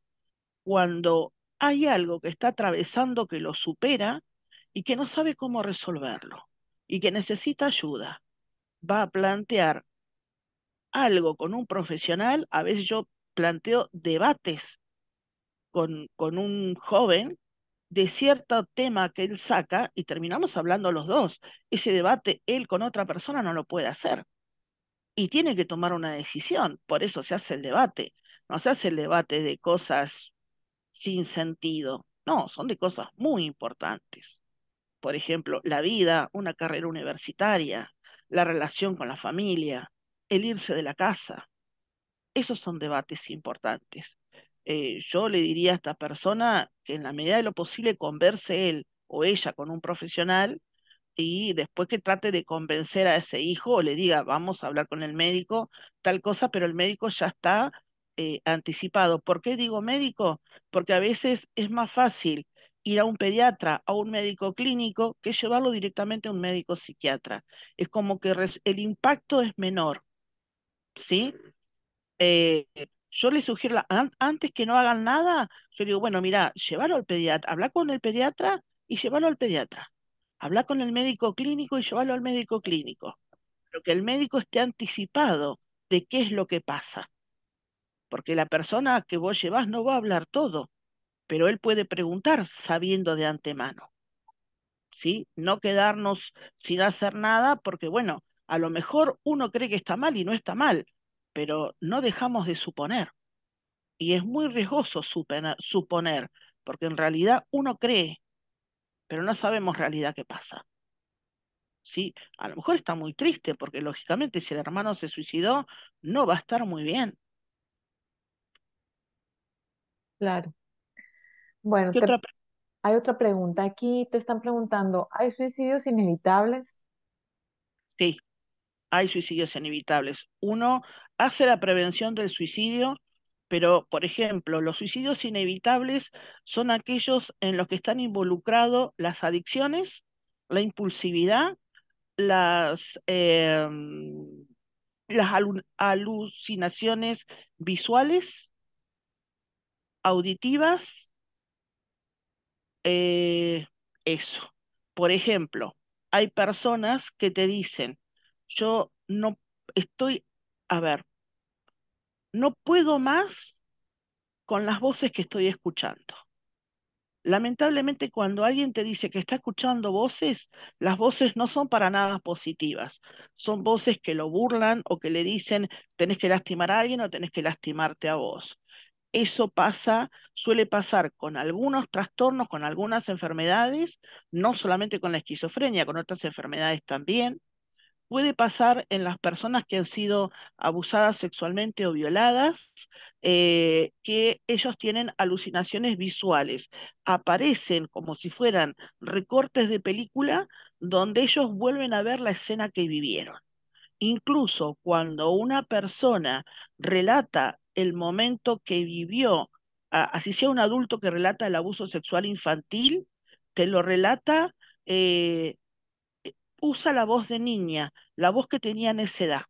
cuando hay algo que está atravesando que lo supera y que no sabe cómo resolverlo y que necesita ayuda. Va a plantear algo con un profesional, a veces yo planteo debates con, un joven de cierto tema que él saca y terminamos hablando los dos. Ese debate él con otra persona no lo puede hacer y tiene que tomar una decisión. Por eso se hace el debate. No se hace el debate de cosas sin sentido. No, son de cosas muy importantes. Por ejemplo, la vida, una carrera universitaria, la relación con la familia, el irse de la casa. Esos son debates importantes. Eh, yo le diría a esta persona que en la medida de lo posible converse él o ella con un profesional y después que trate de convencer a ese hijo o le diga, vamos a hablar con el médico, tal cosa, pero el médico ya está eh, anticipado. ¿Por qué digo médico? Porque a veces es más fácil ir a un pediatra, a un médico clínico, que llevarlo directamente a un médico psiquiatra. Es como que el impacto es menor, ¿sí? Mm. Eh, yo le sugiero, antes que no hagan nada, yo digo, bueno, mira, llévalo al pediatra, habla con el pediatra y llévalo al pediatra. Habla con el médico clínico y llévalo al médico clínico. Pero que el médico esté anticipado de qué es lo que pasa. Porque la persona que vos llevas no va a hablar todo, pero él puede preguntar sabiendo de antemano. ¿Sí? No quedarnos sin hacer nada, porque bueno, a lo mejor uno cree que está mal y no está mal, pero no dejamos de suponer. Y es muy riesgoso suponer, porque en realidad uno cree, pero no sabemos realidad qué pasa. ¿Sí? A lo mejor está muy triste, porque lógicamente si el hermano se suicidó, no va a estar muy bien. Claro. Bueno, hay otra pregunta. Aquí te están preguntando, ¿hay suicidios inevitables? Sí, hay suicidios inevitables. Uno, hace la prevención del suicidio, pero, por ejemplo, los suicidios inevitables son aquellos en los que están involucrados las adicciones, la impulsividad, las, em, las alucinaciones visuales, auditivas, eh, eso. Por ejemplo, hay personas que te dicen, yo no estoy, a ver, no puedo más con las voces que estoy escuchando. Lamentablemente cuando alguien te dice que está escuchando voces, las voces no son para nada positivas. Son voces que lo burlan o que le dicen tenés que lastimar a alguien o tenés que lastimarte a vos. Eso pasa, suele pasar con algunos trastornos, con algunas enfermedades, no solamente con la esquizofrenia, con otras enfermedades también puede pasar en las personas que han sido abusadas sexualmente o violadas, eh, que ellos tienen alucinaciones visuales. Aparecen como si fueran recortes de película donde ellos vuelven a ver la escena que vivieron. Incluso cuando una persona relata el momento que vivió, así sea un adulto que relata el abuso sexual infantil, te lo relata eh, usa la voz de niña, la voz que tenía en esa edad.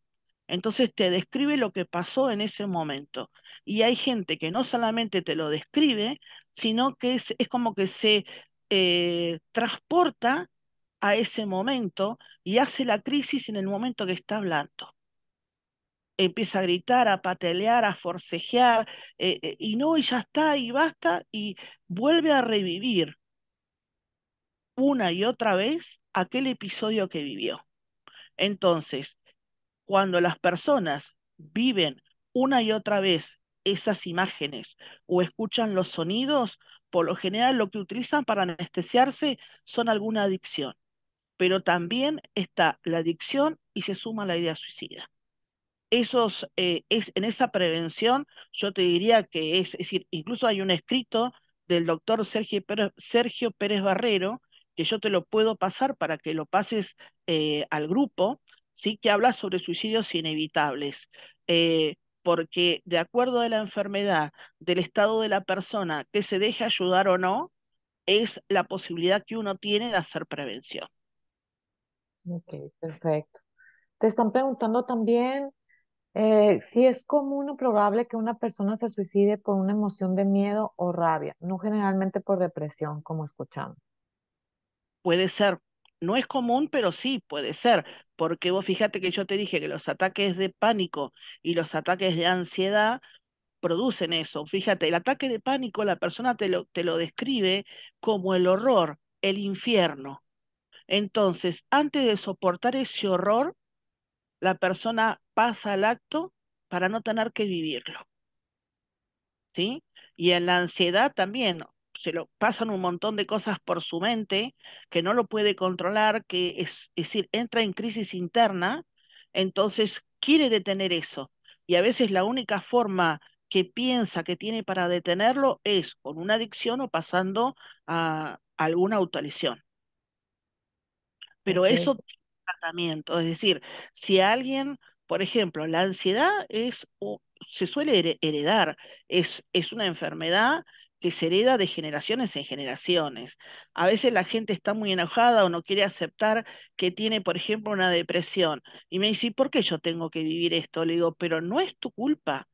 Entonces te describe lo que pasó en ese momento. Y hay gente que no solamente te lo describe, sino que es, como que se eh, transporta a ese momento y hace la crisis en el momento que está hablando. Empieza a gritar, a patelear, a forcejear, eh, eh, y no, y ya está, y basta, y vuelve a revivir una y otra vez aquel episodio que vivió. Entonces, cuando las personas viven una y otra vez esas imágenes o escuchan los sonidos, por lo general lo que utilizan para anestesiarse son alguna adicción. Pero también está la adicción y se suma la idea suicida. Esos, eh, es, en esa prevención yo te diría que es, es decir, incluso hay un escrito del doctor Sergio Pérez Barrero, que yo te lo puedo pasar para que lo pases eh, al grupo, ¿sí? que habla sobre suicidios inevitables. Eh, porque de acuerdo a la enfermedad, del estado de la persona, que se deje ayudar o no, es la posibilidad que uno tiene de hacer prevención. Ok, perfecto. Te están preguntando también eh, si es común o probable que una persona se suicide por una emoción de miedo o rabia, no generalmente por depresión, como escuchamos puede ser. No es común, pero sí puede ser, porque vos fíjate que yo te dije que los ataques de pánico y los ataques de ansiedad producen eso. Fíjate, el ataque de pánico la persona te lo, te lo describe como el horror, el infierno. Entonces, antes de soportar ese horror, la persona pasa al acto para no tener que vivirlo. ¿Sí? Y en la ansiedad también, se lo pasan un montón de cosas por su mente, que no lo puede controlar, que es, decir, entra en crisis interna, entonces quiere detener eso. Y a veces la única forma que piensa que tiene para detenerlo es con una adicción o pasando a alguna autolesión. Pero eso tiene tratamiento, es decir, si alguien, por ejemplo, la ansiedad es se suele heredar, es, es una enfermedad que se hereda de generaciones en generaciones. A veces la gente está muy enojada o no quiere aceptar que tiene, por ejemplo, una depresión. Y me dice, por qué yo tengo que vivir esto? Le digo, pero no es tu culpa.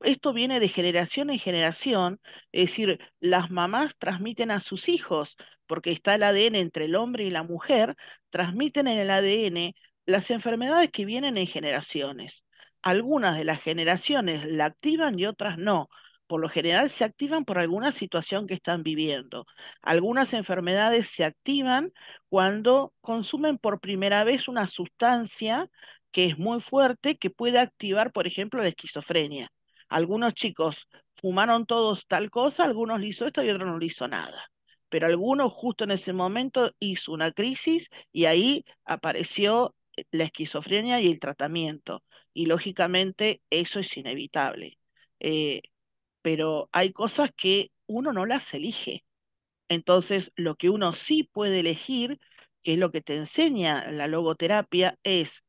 Esto viene de generación en generación, es decir, las mamás transmiten a sus hijos, porque está el ADN entre el hombre y la mujer, transmiten en el ADN las enfermedades que vienen en generaciones. Algunas de las generaciones la activan y otras no por lo general se activan por alguna situación que están viviendo. Algunas enfermedades se activan cuando consumen por primera vez una sustancia que es muy fuerte, que puede activar, por ejemplo, la esquizofrenia. Algunos chicos fumaron todos tal cosa, algunos le hizo esto y otros no le hizo nada. Pero algunos justo en ese momento hizo una crisis y ahí apareció eh, la esquizofrenia y el tratamiento. Y lógicamente eso es inevitable. Eh, pero hay cosas que uno no las elige. Entonces, lo que uno sí puede elegir, que es lo que te enseña la logoterapia, es,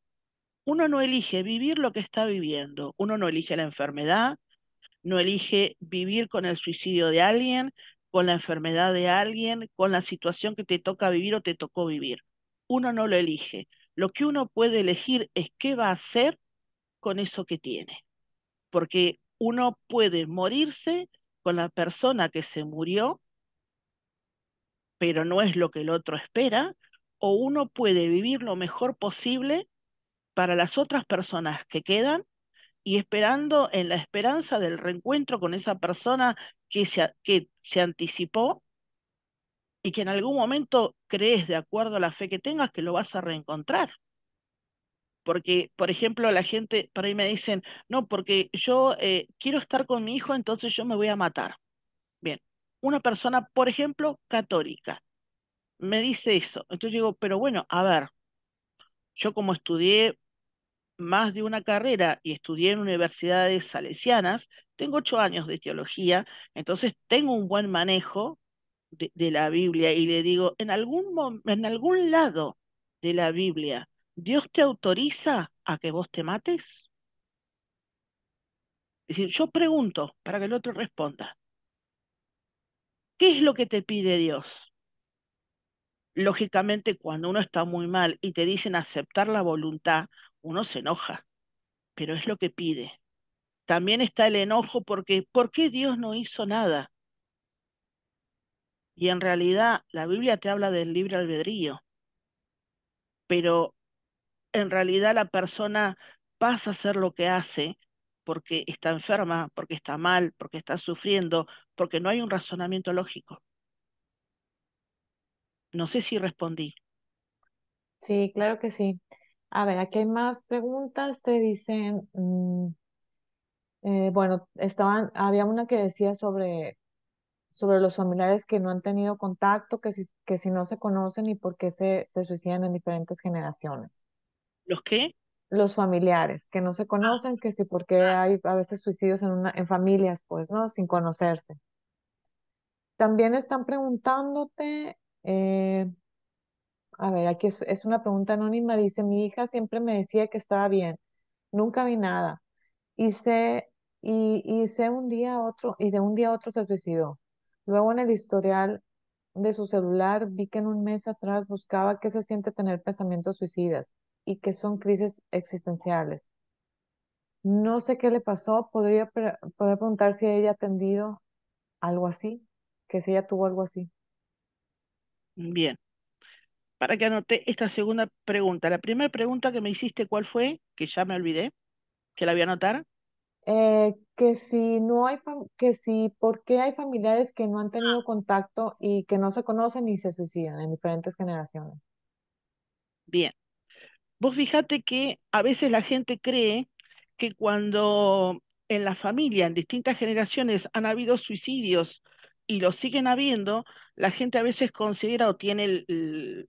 uno no elige vivir lo que está viviendo, uno no elige la enfermedad, no elige vivir con el suicidio de alguien, con la enfermedad de alguien, con la situación que te toca vivir o te tocó vivir. Uno no lo elige. Lo que uno puede elegir es qué va a hacer con eso que tiene. Porque uno puede morirse con la persona que se murió, pero no es lo que el otro espera, o uno puede vivir lo mejor posible para las otras personas que quedan y esperando en la esperanza del reencuentro con esa persona que se, que se anticipó y que en algún momento crees, de acuerdo a la fe que tengas, que lo vas a reencontrar. Porque, por ejemplo, la gente por ahí me dicen, no, porque yo eh, quiero estar con mi hijo, entonces yo me voy a matar. Bien, una persona, por ejemplo, católica, me dice eso. Entonces yo digo, pero bueno, a ver, yo como estudié más de una carrera y estudié en universidades salesianas, tengo ocho años de teología, entonces tengo un buen manejo de, la Biblia y le digo, en algún, en algún lado de la Biblia ¿Dios te autoriza a que vos te mates? Es decir, yo pregunto para que el otro responda. ¿Qué es lo que te pide Dios? Lógicamente, cuando uno está muy mal y te dicen aceptar la voluntad, uno se enoja, pero es lo que pide. También está el enojo porque ¿por qué Dios no hizo nada? Y en realidad la Biblia te habla del libre albedrío, pero en realidad la persona pasa a hacer lo que hace porque está enferma, porque está mal, porque está sufriendo, porque no hay un razonamiento lógico. No sé si respondí. Sí, claro que sí. A ver, aquí hay más preguntas. Te dicen, mm, eh, bueno, estaban, había una que decía sobre, sobre los familiares que no han tenido contacto, que si, que si no se conocen y por qué se, se suicidan en diferentes generaciones. ¿Los qué? Los familiares, que no se ah. conocen, que sí, porque ah. hay a veces suicidios en, una, en familias, pues, ¿no? Sin conocerse. También están preguntándote, eh, a ver, aquí es, es una pregunta anónima, dice, mi hija siempre me decía que estaba bien, nunca vi nada. Y y, y un día a otro, y de un día a otro se suicidó. Luego en el historial de su celular vi que en un mes atrás buscaba qué se siente tener pensamientos suicidas y que son crisis existenciales. No sé qué le pasó, podría preguntar si ella ha atendido algo así, que si ella tuvo algo así. Bien. Para que anote esta segunda pregunta. La primera pregunta que me hiciste, ¿cuál fue? Que ya me olvidé, que la voy a anotar. Eh, que si no hay, que si, ¿por qué hay familiares que no han tenido ah. contacto y que no se conocen y se suicidan en diferentes generaciones? Bien. Vos fijate que a veces la gente cree que cuando en la familia, en distintas generaciones, han habido suicidios y los siguen habiendo, la gente a veces considera o tiene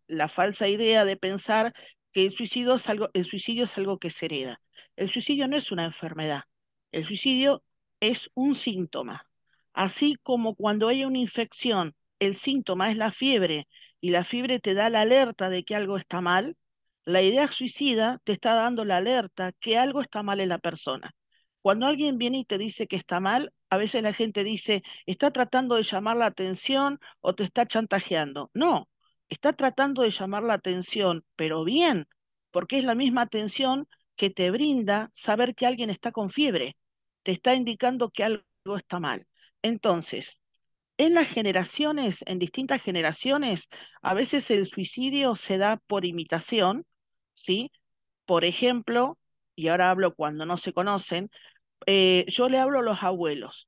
la falsa idea de pensar que el suicidio, es algo, el suicidio es algo que se hereda. El suicidio no es una enfermedad, el suicidio es un síntoma. Así como cuando hay una infección, el síntoma es la fiebre y la fiebre te da la alerta de que algo está mal, la idea suicida te está dando la alerta que algo está mal en la persona. Cuando alguien viene y te dice que está mal, a veces la gente dice, está tratando de llamar la atención o te está chantajeando. No, está tratando de llamar la atención, pero bien, porque es la misma atención que te brinda saber que alguien está con fiebre. Te está indicando que algo está mal. Entonces, en las generaciones, en distintas generaciones, a veces el suicidio se da por imitación, ¿sí? Por ejemplo, y ahora hablo cuando no se conocen, eh, yo le hablo a los abuelos.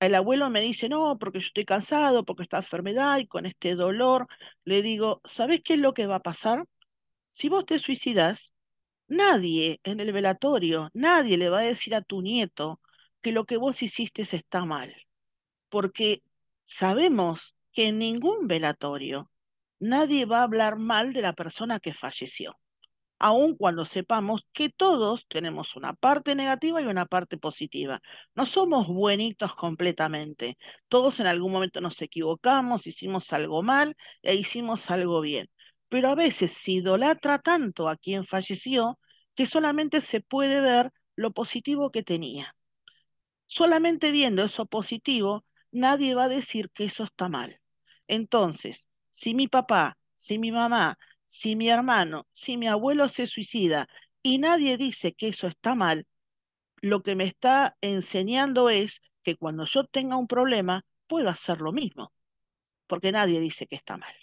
El abuelo me dice, no, porque yo estoy cansado, porque esta enfermedad y con este dolor. Le digo, ¿sabes qué es lo que va a pasar? Si vos te suicidas, nadie en el velatorio, nadie le va a decir a tu nieto que lo que vos hiciste está mal. Porque sabemos que en ningún velatorio nadie va a hablar mal de la persona que falleció aun cuando sepamos que todos tenemos una parte negativa y una parte positiva. No somos buenitos completamente. Todos en algún momento nos equivocamos, hicimos algo mal e hicimos algo bien. Pero a veces se idolatra tanto a quien falleció que solamente se puede ver lo positivo que tenía. Solamente viendo eso positivo, nadie va a decir que eso está mal. Entonces, si mi papá, si mi mamá, si mi hermano, si mi abuelo se suicida y nadie dice que eso está mal, lo que me está enseñando es que cuando yo tenga un problema puedo hacer lo mismo, porque nadie dice que está mal.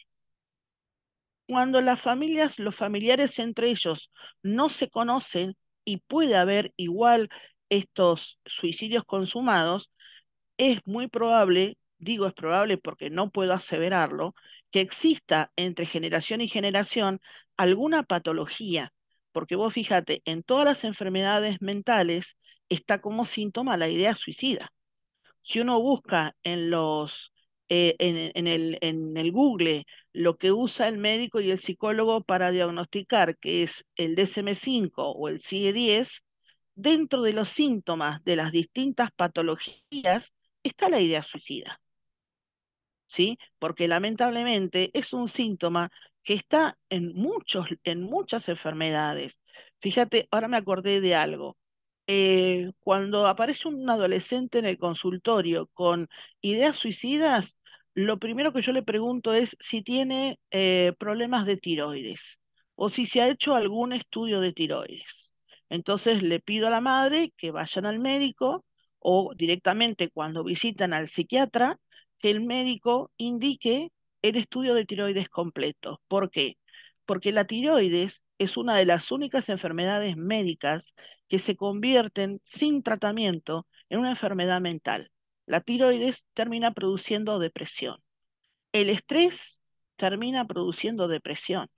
Cuando las familias, los familiares entre ellos no se conocen y puede haber igual estos suicidios consumados, es muy probable, digo es probable porque no puedo aseverarlo, que exista entre generación y generación alguna patología, porque vos fíjate, en todas las enfermedades mentales está como síntoma la idea suicida. Si uno busca en los eh, en, en, el, en el Google lo que usa el médico y el psicólogo para diagnosticar, que es el DSM5 o el CIE10, e dentro de los síntomas de las distintas patologías está la idea suicida. ¿sí? Porque lamentablemente es un síntoma que está en, muchos, en muchas enfermedades. Fíjate, ahora me acordé de algo. Eh, cuando aparece un adolescente en el consultorio con ideas suicidas, lo primero que yo le pregunto es si tiene eh, problemas de tiroides o si se ha hecho algún estudio de tiroides. Entonces le pido a la madre que vayan al médico o directamente cuando visitan al psiquiatra que el médico indique el estudio de tiroides completo. ¿Por qué? Porque la tiroides es una de las únicas enfermedades médicas que se convierten sin tratamiento en una enfermedad mental. La tiroides termina produciendo depresión. El estrés termina produciendo depresión.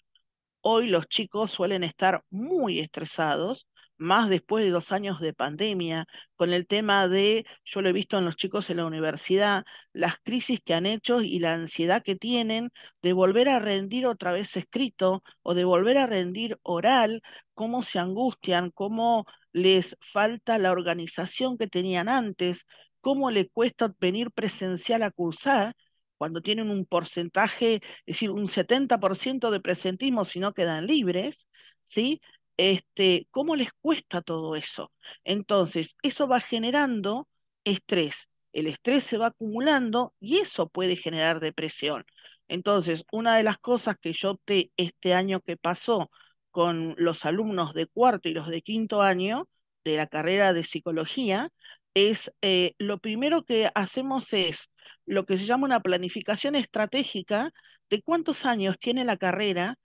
Hoy los chicos suelen estar muy estresados más después de dos años de pandemia, con el tema de, yo lo he visto en los chicos en la universidad, las crisis que han hecho y la ansiedad que tienen de volver a rendir otra vez escrito o de volver a rendir oral, cómo se angustian, cómo les falta la organización que tenían antes, cómo le cuesta venir presencial a cursar cuando tienen un porcentaje, es decir, un 70% de presentismo si no quedan libres, ¿sí? este, ¿cómo les cuesta todo eso? Entonces, eso va generando estrés. El estrés se va acumulando y eso puede generar depresión. Entonces, una de las cosas que yo opté este año que pasó con los alumnos de cuarto y los de quinto año de la carrera de psicología es eh, lo primero que hacemos es lo que se llama una planificación estratégica de cuántos años tiene la carrera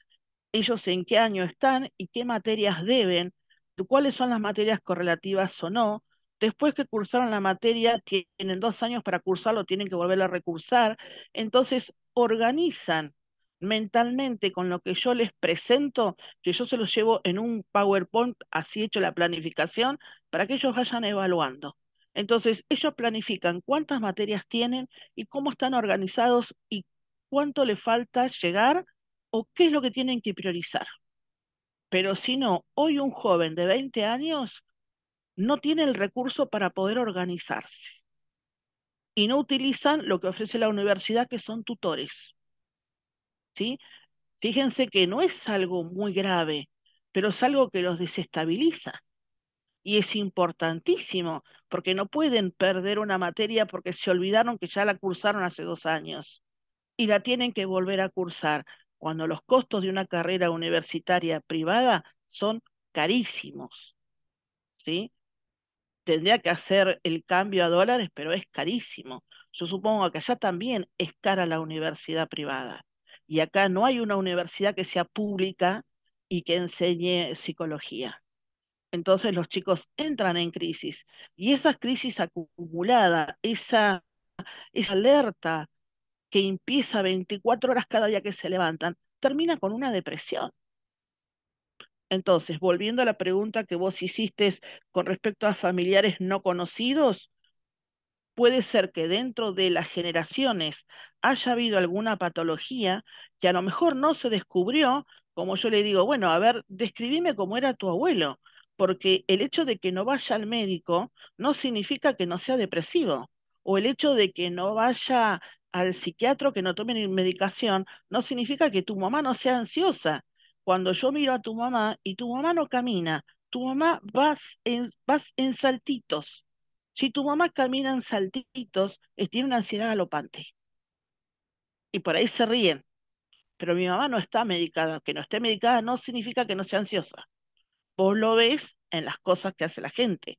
ellos en qué año están y qué materias deben, cuáles son las materias correlativas o no. Después que cursaron la materia, tienen dos años para cursarlo, tienen que volver a recursar. Entonces, organizan mentalmente con lo que yo les presento, que yo se los llevo en un PowerPoint, así hecho la planificación, para que ellos vayan evaluando. Entonces, ellos planifican cuántas materias tienen y cómo están organizados y cuánto le falta llegar o qué es lo que tienen que priorizar. Pero si no, hoy un joven de 20 años no tiene el recurso para poder organizarse y no utilizan lo que ofrece la universidad, que son tutores. ¿Sí? Fíjense que no es algo muy grave, pero es algo que los desestabiliza. Y es importantísimo, porque no pueden perder una materia porque se olvidaron que ya la cursaron hace dos años y la tienen que volver a cursar cuando los costos de una carrera universitaria privada son carísimos. ¿sí? Tendría que hacer el cambio a dólares, pero es carísimo. Yo supongo que allá también es cara la universidad privada. Y acá no hay una universidad que sea pública y que enseñe psicología. Entonces los chicos entran en crisis y esa crisis acumulada, esa, esa alerta que empieza 24 horas cada día que se levantan, termina con una depresión. Entonces, volviendo a la pregunta que vos hiciste con respecto a familiares no conocidos, puede ser que dentro de las generaciones haya habido alguna patología que a lo mejor no se descubrió, como yo le digo, bueno, a ver, describime cómo era tu abuelo, porque el hecho de que no vaya al médico no significa que no sea depresivo, o el hecho de que no vaya al psiquiatra que no tome medicación no significa que tu mamá no sea ansiosa. Cuando yo miro a tu mamá y tu mamá no camina, tu mamá vas en, vas en saltitos. Si tu mamá camina en saltitos, eh, tiene una ansiedad galopante. Y por ahí se ríen. Pero mi mamá no está medicada. Que no esté medicada no significa que no sea ansiosa. Vos lo ves en las cosas que hace la gente.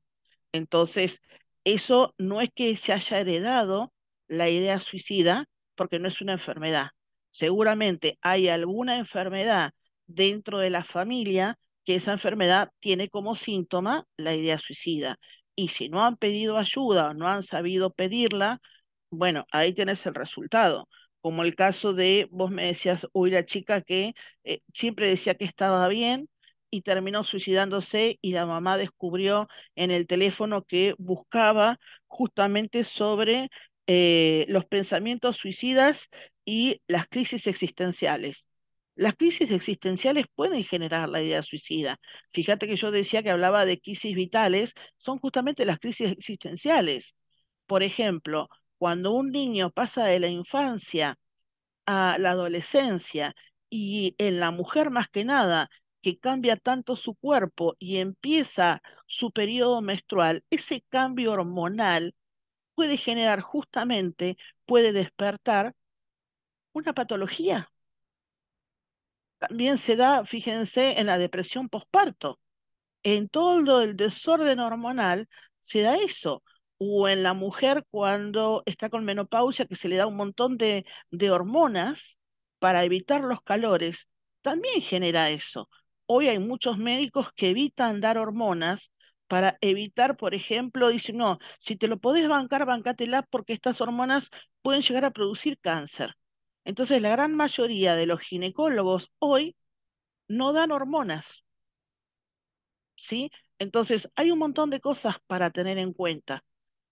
Entonces, eso no es que se haya heredado, la idea suicida porque no es una enfermedad. Seguramente hay alguna enfermedad dentro de la familia que esa enfermedad tiene como síntoma la idea suicida. Y si no han pedido ayuda o no han sabido pedirla, bueno, ahí tienes el resultado. Como el caso de, vos me decías, uy, la chica que eh, siempre decía que estaba bien y terminó suicidándose y la mamá descubrió en el teléfono que buscaba justamente sobre eh, los pensamientos suicidas y las crisis existenciales. Las crisis existenciales pueden generar la idea suicida. Fíjate que yo decía que hablaba de crisis vitales, son justamente las crisis existenciales. Por ejemplo, cuando un niño pasa de la infancia a la adolescencia y en la mujer más que nada, que cambia tanto su cuerpo y empieza su periodo menstrual, ese cambio hormonal puede generar justamente, puede despertar una patología. También se da, fíjense, en la depresión posparto. En todo el desorden hormonal se da eso. O en la mujer cuando está con menopausia, que se le da un montón de, de hormonas para evitar los calores, también genera eso. Hoy hay muchos médicos que evitan dar hormonas para evitar, por ejemplo, dice, no, si te lo podés bancar, bancatela, porque estas hormonas pueden llegar a producir cáncer. Entonces, la gran mayoría de los ginecólogos hoy no dan hormonas. ¿Sí? Entonces, hay un montón de cosas para tener en cuenta,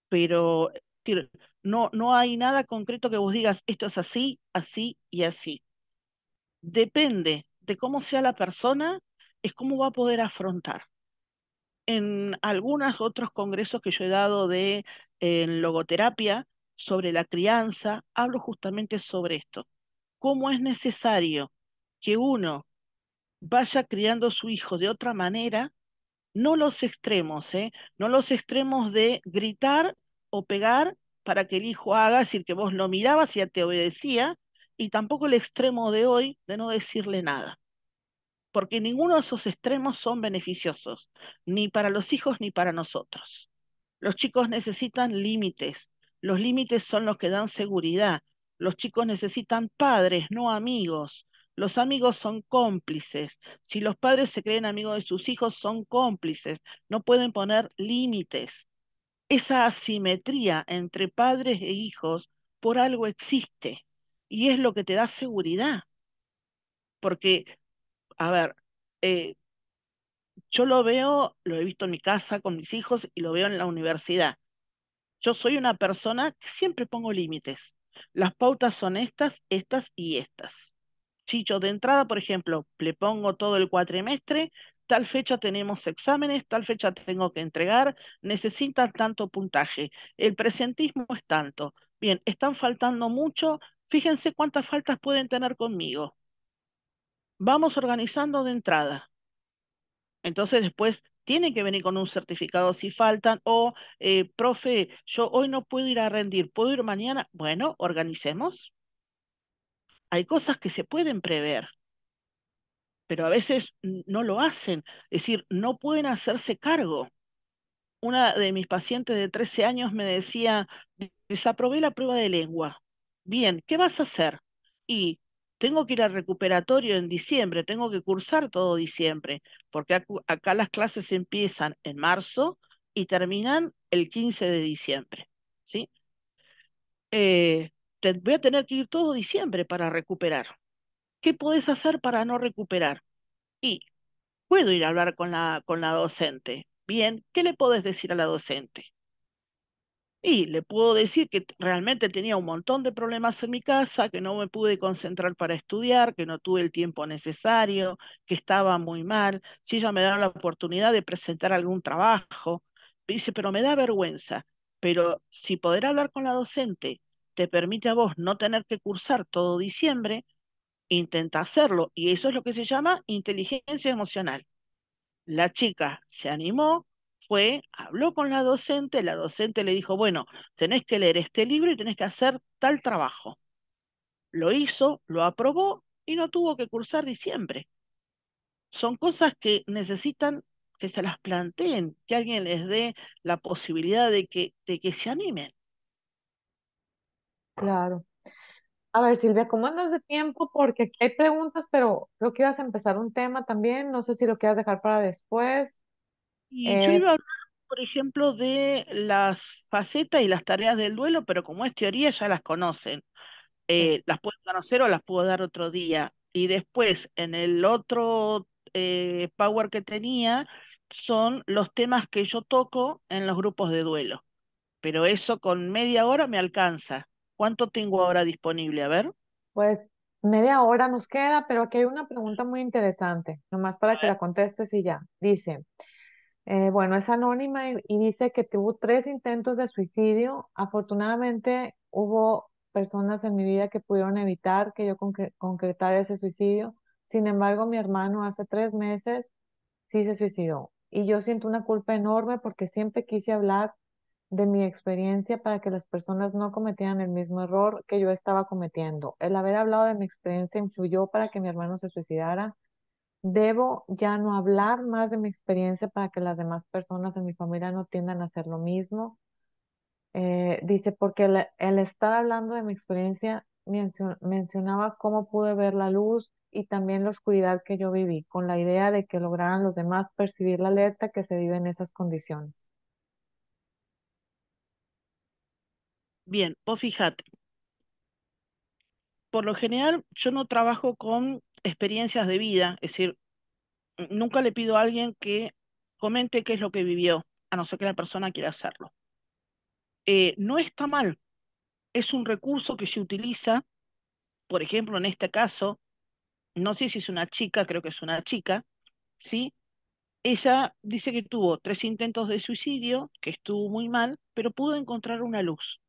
pero no, no hay nada concreto que vos digas, esto es así, así y así. Depende de cómo sea la persona, es cómo va a poder afrontar en algunos otros congresos que yo he dado de logoterapia sobre la crianza, hablo justamente sobre esto. Cómo es necesario que uno vaya criando a su hijo de otra manera, no los extremos, ¿eh? no los extremos de gritar o pegar para que el hijo haga, decir que vos lo mirabas y ya te obedecía, y tampoco el extremo de hoy de no decirle nada porque ninguno de esos extremos son beneficiosos, ni para los hijos ni para nosotros. Los chicos necesitan límites, los límites son los que dan seguridad, los chicos necesitan padres, no amigos. Los amigos son cómplices. Si los padres se creen amigos de sus hijos, son cómplices. No pueden poner límites. Esa asimetría entre padres e hijos por algo existe y es lo que te da seguridad. Porque a ver, eh, yo lo veo, lo he visto en mi casa con mis hijos y lo veo en la universidad. Yo soy una persona que siempre pongo límites. Las pautas son estas, estas y estas. Si yo de entrada, por ejemplo, le pongo todo el cuatrimestre, tal fecha tenemos exámenes, tal fecha tengo que entregar, necesitan tanto puntaje, el presentismo es tanto. Bien, están faltando mucho, fíjense cuántas faltas pueden tener conmigo vamos organizando de entrada. Entonces después tiene que venir con un certificado si faltan o, eh, profe, yo hoy no puedo ir a rendir, puedo ir mañana. Bueno, organicemos. Hay cosas que se pueden prever, pero a veces no lo hacen, es decir, no pueden hacerse cargo. Una de mis pacientes de 13 años me decía, desaprobé la prueba de lengua. Bien, ¿qué vas a hacer? Y tengo que ir al recuperatorio en diciembre, tengo que cursar todo diciembre, porque acá las clases empiezan en marzo y terminan el 15 de diciembre, ¿sí? Eh, voy a tener que ir todo diciembre para recuperar. ¿Qué podés hacer para no recuperar? Y puedo ir a hablar con la, con la docente. Bien, ¿qué le podés decir a la docente? Y le puedo decir que realmente tenía un montón de problemas en mi casa, que no me pude concentrar para estudiar, que no tuve el tiempo necesario, que estaba muy mal. Si ya me daba la oportunidad de presentar algún trabajo, dice, pero me da vergüenza. Pero si poder hablar con la docente te permite a vos no tener que cursar todo diciembre, intenta hacerlo. Y eso es lo que se llama inteligencia emocional. La chica se animó, fue, habló con la docente, la docente le dijo, bueno, tenés que leer este libro y tenés que hacer tal trabajo. Lo hizo, lo aprobó y no tuvo que cursar diciembre. Son cosas que necesitan que se las planteen, que alguien les dé la posibilidad de que, de que se animen. Claro. A ver, Silvia, ¿cómo andas de tiempo? Porque aquí hay preguntas, pero creo que ibas a empezar un tema también. No sé si lo quieras dejar para después. Y yo eh, iba a hablar, por ejemplo, de las facetas y las tareas del duelo, pero como es teoría, ya las conocen. Eh, las puedo conocer o las puedo dar otro día. Y después, en el otro eh, power que tenía, son los temas que yo toco en los grupos de duelo. Pero eso con media hora me alcanza. ¿Cuánto tengo ahora disponible? A ver. Pues media hora nos queda, pero aquí hay una pregunta muy interesante, nomás para que la contestes y ya. Dice, eh, bueno, es anónima y, dice que tuvo tres intentos de suicidio. Afortunadamente hubo personas en mi vida que pudieron evitar que yo concretara ese suicidio. Sin embargo, mi hermano hace tres meses sí se suicidó. Y yo siento una culpa enorme porque siempre quise hablar de mi experiencia para que las personas no cometieran el mismo error que yo estaba cometiendo. El haber hablado de mi experiencia influyó para que mi hermano se suicidara debo ya no hablar más de mi experiencia para que las demás personas en mi familia no tiendan a hacer lo mismo. Eh, dice, porque el, estar hablando de mi experiencia mencionaba cómo pude ver la luz y también la oscuridad que yo viví, con la idea de que lograran los demás percibir la alerta que se vive en esas condiciones. Bien, o fíjate, por lo general yo no trabajo con experiencias de vida, es decir, nunca le pido a alguien que comente qué es lo que vivió, a no ser que la persona quiera hacerlo. Eh, no está mal, es un recurso que se utiliza, por ejemplo, en este caso, no sé si es una chica, creo que es una chica, ¿sí? Ella dice que tuvo tres intentos de suicidio, que estuvo muy mal, pero pudo encontrar una luz.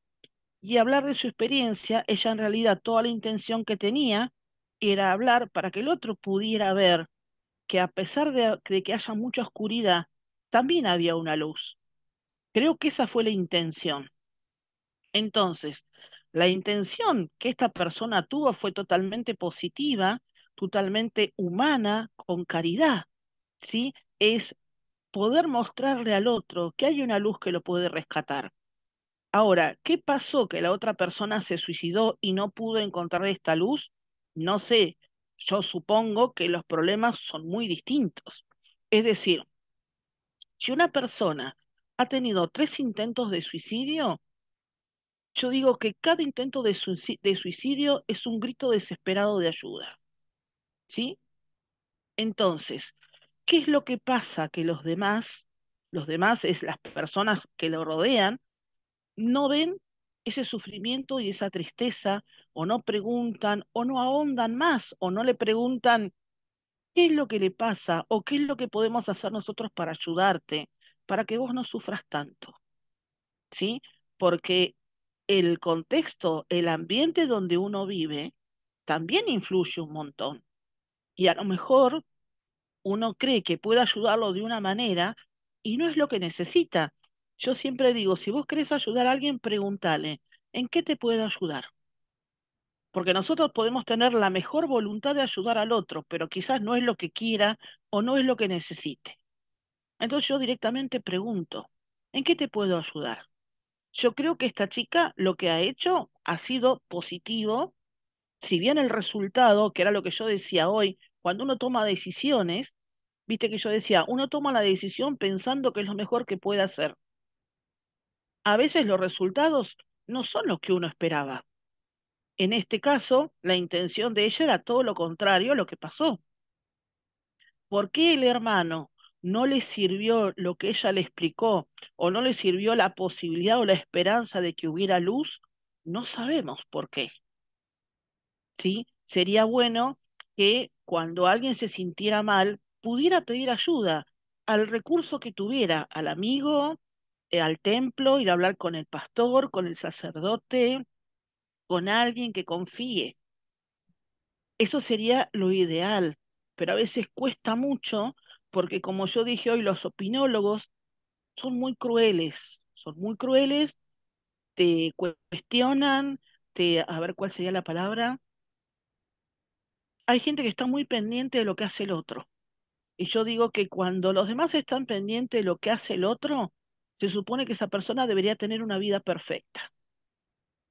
Y hablar de su experiencia, ella en realidad toda la intención que tenía era hablar para que el otro pudiera ver que a pesar de, que haya mucha oscuridad, también había una luz. Creo que esa fue la intención. Entonces, la intención que esta persona tuvo fue totalmente positiva, totalmente humana, con caridad, ¿sí? Es poder mostrarle al otro que hay una luz que lo puede rescatar. Ahora, ¿qué pasó que la otra persona se suicidó y no pudo encontrar esta luz? No sé, yo supongo que los problemas son muy distintos. Es decir, si una persona ha tenido tres intentos de suicidio, yo digo que cada intento de, suicidio es un grito desesperado de ayuda. ¿Sí? Entonces, ¿qué es lo que pasa? Que los demás, los demás es las personas que lo rodean, no ven ese sufrimiento y esa tristeza, o no preguntan, o no ahondan más, o no le preguntan qué es lo que le pasa, o qué es lo que podemos hacer nosotros para ayudarte, para que vos no sufras tanto. ¿Sí? Porque el contexto, el ambiente donde uno vive, también influye un montón. Y a lo mejor uno cree que puede ayudarlo de una manera y no es lo que necesita. Yo siempre digo, si vos querés ayudar a alguien, pregúntale, ¿en qué te puedo ayudar? Porque nosotros podemos tener la mejor voluntad de ayudar al otro, pero quizás no es lo que quiera o no es lo que necesite. Entonces yo directamente pregunto, ¿en qué te puedo ayudar? Yo creo que esta chica lo que ha hecho ha sido positivo, si bien el resultado, que era lo que yo decía hoy, cuando uno toma decisiones, viste que yo decía, uno toma la decisión pensando que es lo mejor que puede hacer a veces los resultados no son los que uno esperaba. En este caso, la intención de ella era todo lo contrario a lo que pasó. ¿Por qué el hermano no le sirvió lo que ella le explicó o no le sirvió la posibilidad o la esperanza de que hubiera luz? No sabemos por qué. ¿Sí? Sería bueno que cuando alguien se sintiera mal pudiera pedir ayuda al recurso que tuviera, al amigo, eh, al templo, ir a hablar con el pastor, con el sacerdote, con alguien que confíe. Eso sería lo ideal, pero a veces cuesta mucho porque como yo dije hoy, los opinólogos son muy crueles, son muy crueles, te cuestionan, te, a ver cuál sería la palabra. Hay gente que está muy pendiente de lo que hace el otro. Y yo digo que cuando los demás están pendientes de lo que hace el otro, se supone que esa persona debería tener una vida perfecta.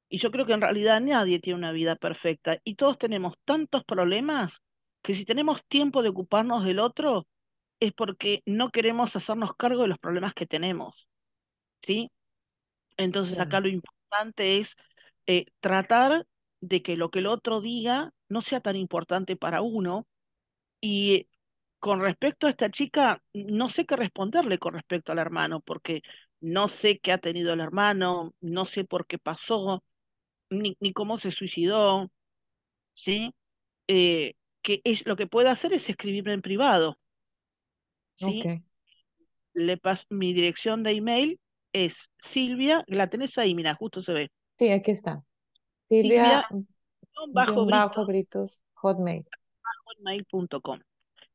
Y yo creo que en realidad nadie tiene una vida perfecta y todos tenemos tantos problemas que si tenemos tiempo de ocuparnos del otro es porque no queremos hacernos cargo de los problemas que tenemos. ¿Sí? Entonces acá lo importante es eh, tratar de que lo que el otro diga no sea tan importante para uno y con respecto a esta chica, no sé qué responderle con respecto al hermano, porque no sé qué ha tenido el hermano, no sé por qué pasó, ni, cómo se suicidó, ¿sí? Eh, que es, lo que puede hacer es escribirme en privado, ¿sí? Le paso, mi dirección de email es Silvia, la tenés ahí, mira, justo se ve. Sí, aquí está. Silvia, bajo, gritos, hotmail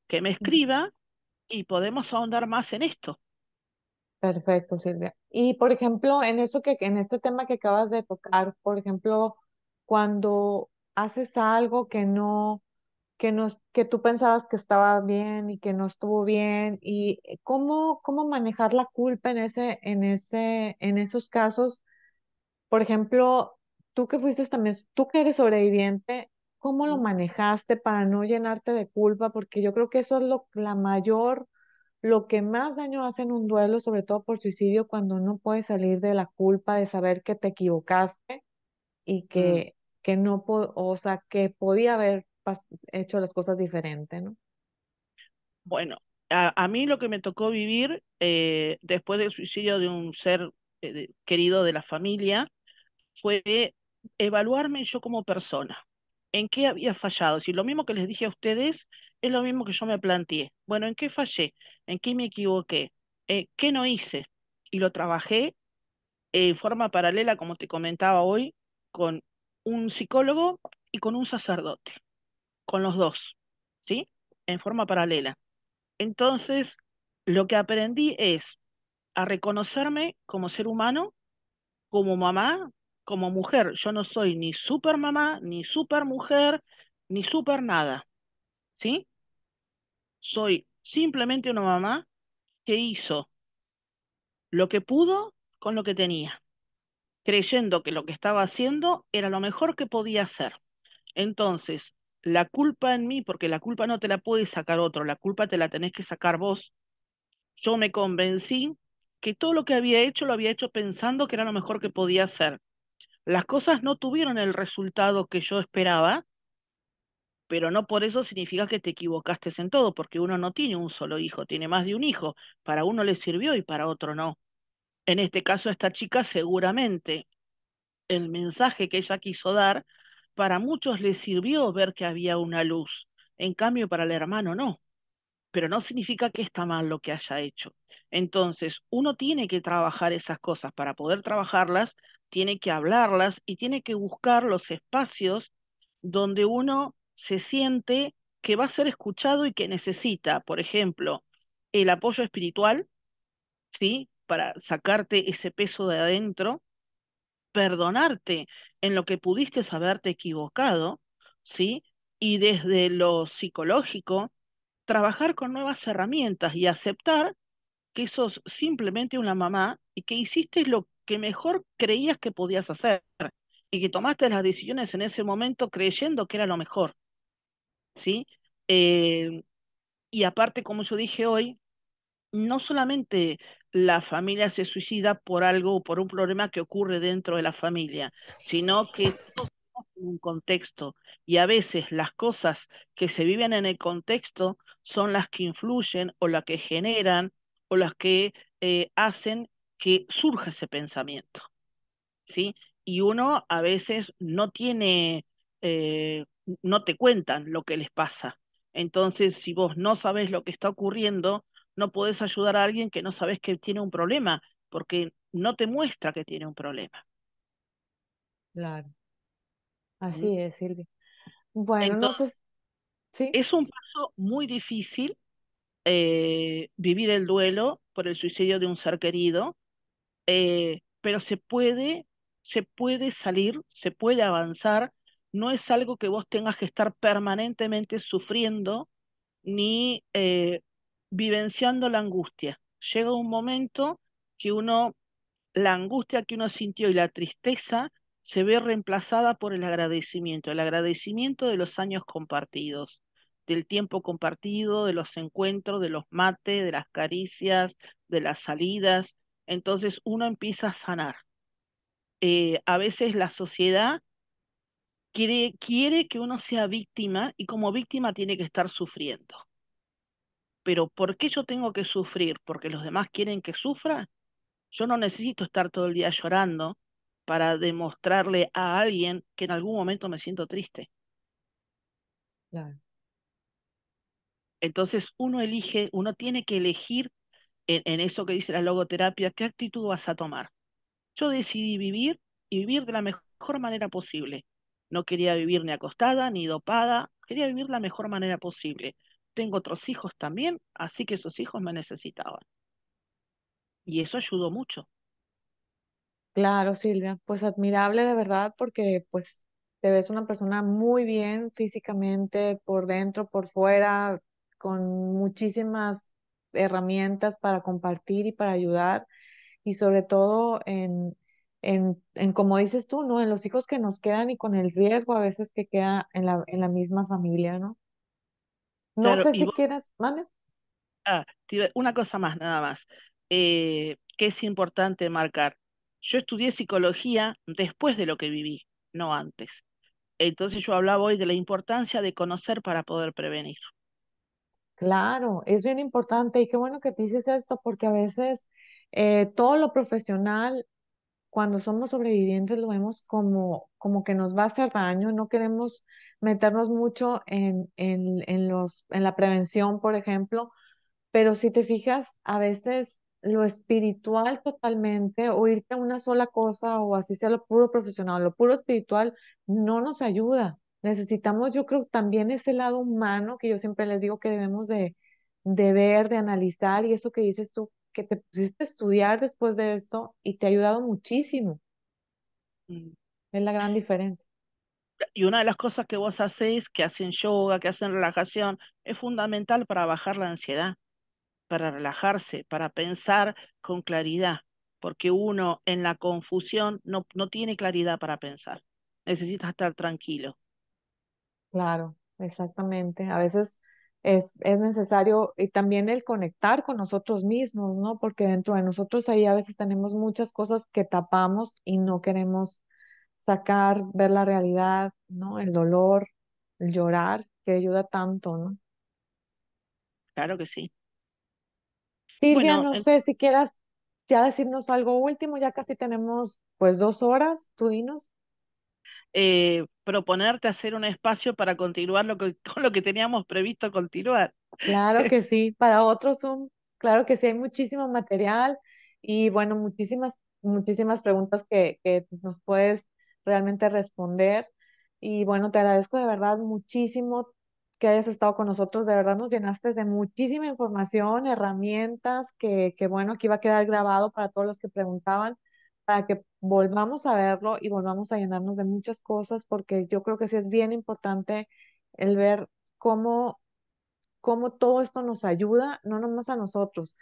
que me escriba y podemos ahondar más en esto. Perfecto, Silvia. Y por ejemplo, en eso que en este tema que acabas de tocar, por ejemplo, cuando haces algo que no que no que tú pensabas que estaba bien y que no estuvo bien y eh, cómo cómo manejar la culpa en ese en ese en esos casos. Por ejemplo, tú que fuiste también, tú que eres sobreviviente, cómo lo manejaste para no llenarte de culpa, porque yo creo que eso es lo, la mayor, lo que más daño hace en un duelo, sobre todo por suicidio, cuando no puedes salir de la culpa de saber que te equivocaste y mm. que, que no, o sea, que podía haber hecho las cosas diferente, ¿no? Bueno, a, a, mí lo que me tocó vivir eh, después del suicidio de un ser eh, querido de la familia fue evaluarme yo como persona en qué había fallado. Si lo mismo que les dije a ustedes es lo mismo que yo me planteé. Bueno, ¿en qué fallé? ¿En qué me equivoqué? Eh, ¿Qué no hice? Y lo trabajé en forma paralela, como te comentaba hoy, con un psicólogo y con un sacerdote, con los dos, ¿sí? En forma paralela. Entonces, lo que aprendí es a reconocerme como ser humano, como mamá, como mujer. Yo no soy ni super mamá, ni super mujer, ni super nada. ¿Sí? Soy simplemente una mamá que hizo lo que pudo con lo que tenía, creyendo que lo que estaba haciendo era lo mejor que podía hacer. Entonces, la culpa en mí, porque la culpa no te la puede sacar otro, la culpa te la tenés que sacar vos. Yo me convencí que todo lo que había hecho lo había hecho pensando que era lo mejor que podía hacer las cosas no tuvieron el resultado que yo esperaba, pero no por eso significa que te equivocaste en todo, porque uno no tiene un solo hijo, tiene más de un hijo. Para uno le sirvió y para otro no. En este caso, esta chica seguramente el mensaje que ella quiso dar, para muchos le sirvió ver que había una luz, en cambio para el hermano no pero no significa que está mal lo que haya hecho. Entonces, uno tiene que trabajar esas cosas. Para poder trabajarlas, tiene que hablarlas y tiene que buscar los espacios donde uno se siente que va a ser escuchado y que necesita, por ejemplo, el apoyo espiritual, ¿sí? Para sacarte ese peso de adentro, perdonarte en lo que pudiste haberte equivocado, ¿sí? Y desde lo psicológico, trabajar con nuevas herramientas y aceptar que sos simplemente una mamá y que hiciste lo que mejor creías que podías hacer y que tomaste las decisiones en ese momento creyendo que era lo mejor. ¿Sí? Eh, y aparte, como yo dije hoy, no solamente la familia se suicida por algo, o por un problema que ocurre dentro de la familia, sino que un contexto y a veces las cosas que se viven en el contexto son las que influyen o las que generan o las que eh, hacen que surja ese pensamiento. ¿sí? Y uno a veces no tiene, eh, no te cuentan lo que les pasa. Entonces, si vos no sabes lo que está ocurriendo, no podés ayudar a alguien que no sabes que tiene un problema, porque no te muestra que tiene un problema. Claro. ¿Mm? Así es, Silvia. Bueno, Entonces, ¿sí? es un paso muy difícil eh, vivir el duelo por el suicidio de un ser querido, eh, pero se puede, se puede salir, se puede avanzar. No es algo que vos tengas que estar permanentemente sufriendo ni eh, vivenciando la angustia. Llega un momento que uno, la angustia que uno sintió y la tristeza se ve reemplazada por el agradecimiento, el agradecimiento de los años compartidos, del tiempo compartido, de los encuentros, de los mates, de las caricias, de las salidas. Entonces uno empieza a sanar. Eh, a veces la sociedad quiere, quiere que uno sea víctima y como víctima tiene que estar sufriendo. Pero ¿por qué yo tengo que sufrir? ¿Porque los demás quieren que sufra? Yo no necesito estar todo el día llorando, para demostrarle a alguien que en algún momento me siento triste. Entonces uno elige, uno tiene que elegir en, en, eso que dice la logoterapia, qué actitud vas a tomar. Yo decidí vivir y vivir de la mejor manera posible. No quería vivir ni acostada, ni dopada, quería vivir la mejor manera posible. Tengo otros hijos también, así que esos hijos me necesitaban. Y eso ayudó mucho. Claro, Silvia, pues admirable de verdad porque pues te ves una persona muy bien físicamente, por dentro, por fuera, con muchísimas herramientas para compartir y para ayudar y sobre todo en, en, en, como dices tú, ¿no? En los hijos que nos quedan y con el riesgo a veces que queda en la, en la misma familia, ¿no? No sé si quieras, ¿vale? Ah, una cosa más, nada más, eh, que es importante marcar. Yo estudié psicología después de lo que viví, no antes. Entonces yo hablaba hoy de la importancia de conocer para poder prevenir. Claro, es bien importante y qué bueno que te dices esto porque a veces eh, todo lo profesional, cuando somos sobrevivientes, lo vemos como, como que nos va a hacer daño, no queremos meternos mucho en, en, en, los, en la prevención, por ejemplo, pero si te fijas, a veces lo espiritual totalmente o irte a una sola cosa o así sea lo puro profesional, lo puro espiritual, no nos ayuda. Necesitamos, yo creo, también ese lado humano que yo siempre les digo que debemos de, ver, de analizar y eso que dices tú, que te pusiste a estudiar después de esto y te ha ayudado muchísimo. Mm. Es la gran diferencia. Y una de las cosas que vos hacéis, que hacen yoga, que hacen relajación, es fundamental para bajar la ansiedad para relajarse, para pensar con claridad, porque uno en la confusión no, no tiene claridad para pensar, necesita estar tranquilo. Claro, exactamente. A veces es, es necesario y también el conectar con nosotros mismos, ¿no? Porque dentro de nosotros ahí a veces tenemos muchas cosas que tapamos y no queremos sacar, ver la realidad, ¿no? El dolor, el llorar, que ayuda tanto, ¿no? Claro que sí. Silvia, no sé si quieras ya decirnos algo último, ya casi tenemos pues dos horas, tú dinos. Eh, proponerte hacer un espacio para continuar lo que, [laughs] con lo que teníamos previsto continuar. Claro que [laughs] sí, para otros Zoom, claro que sí, hay muchísimo material y bueno, muchísimas, muchísimas preguntas que, que nos puedes realmente responder. Y bueno, te agradezco de verdad muchísimo que hayas estado con nosotros. De verdad nos llenaste de muchísima información, herramientas, que, bueno, aquí va a quedar grabado para todos los que preguntaban, para que volvamos a verlo y volvamos a llenarnos de muchas cosas, porque yo creo que sí es bien importante el ver cómo, cómo todo esto nos ayuda, no nomás a nosotros,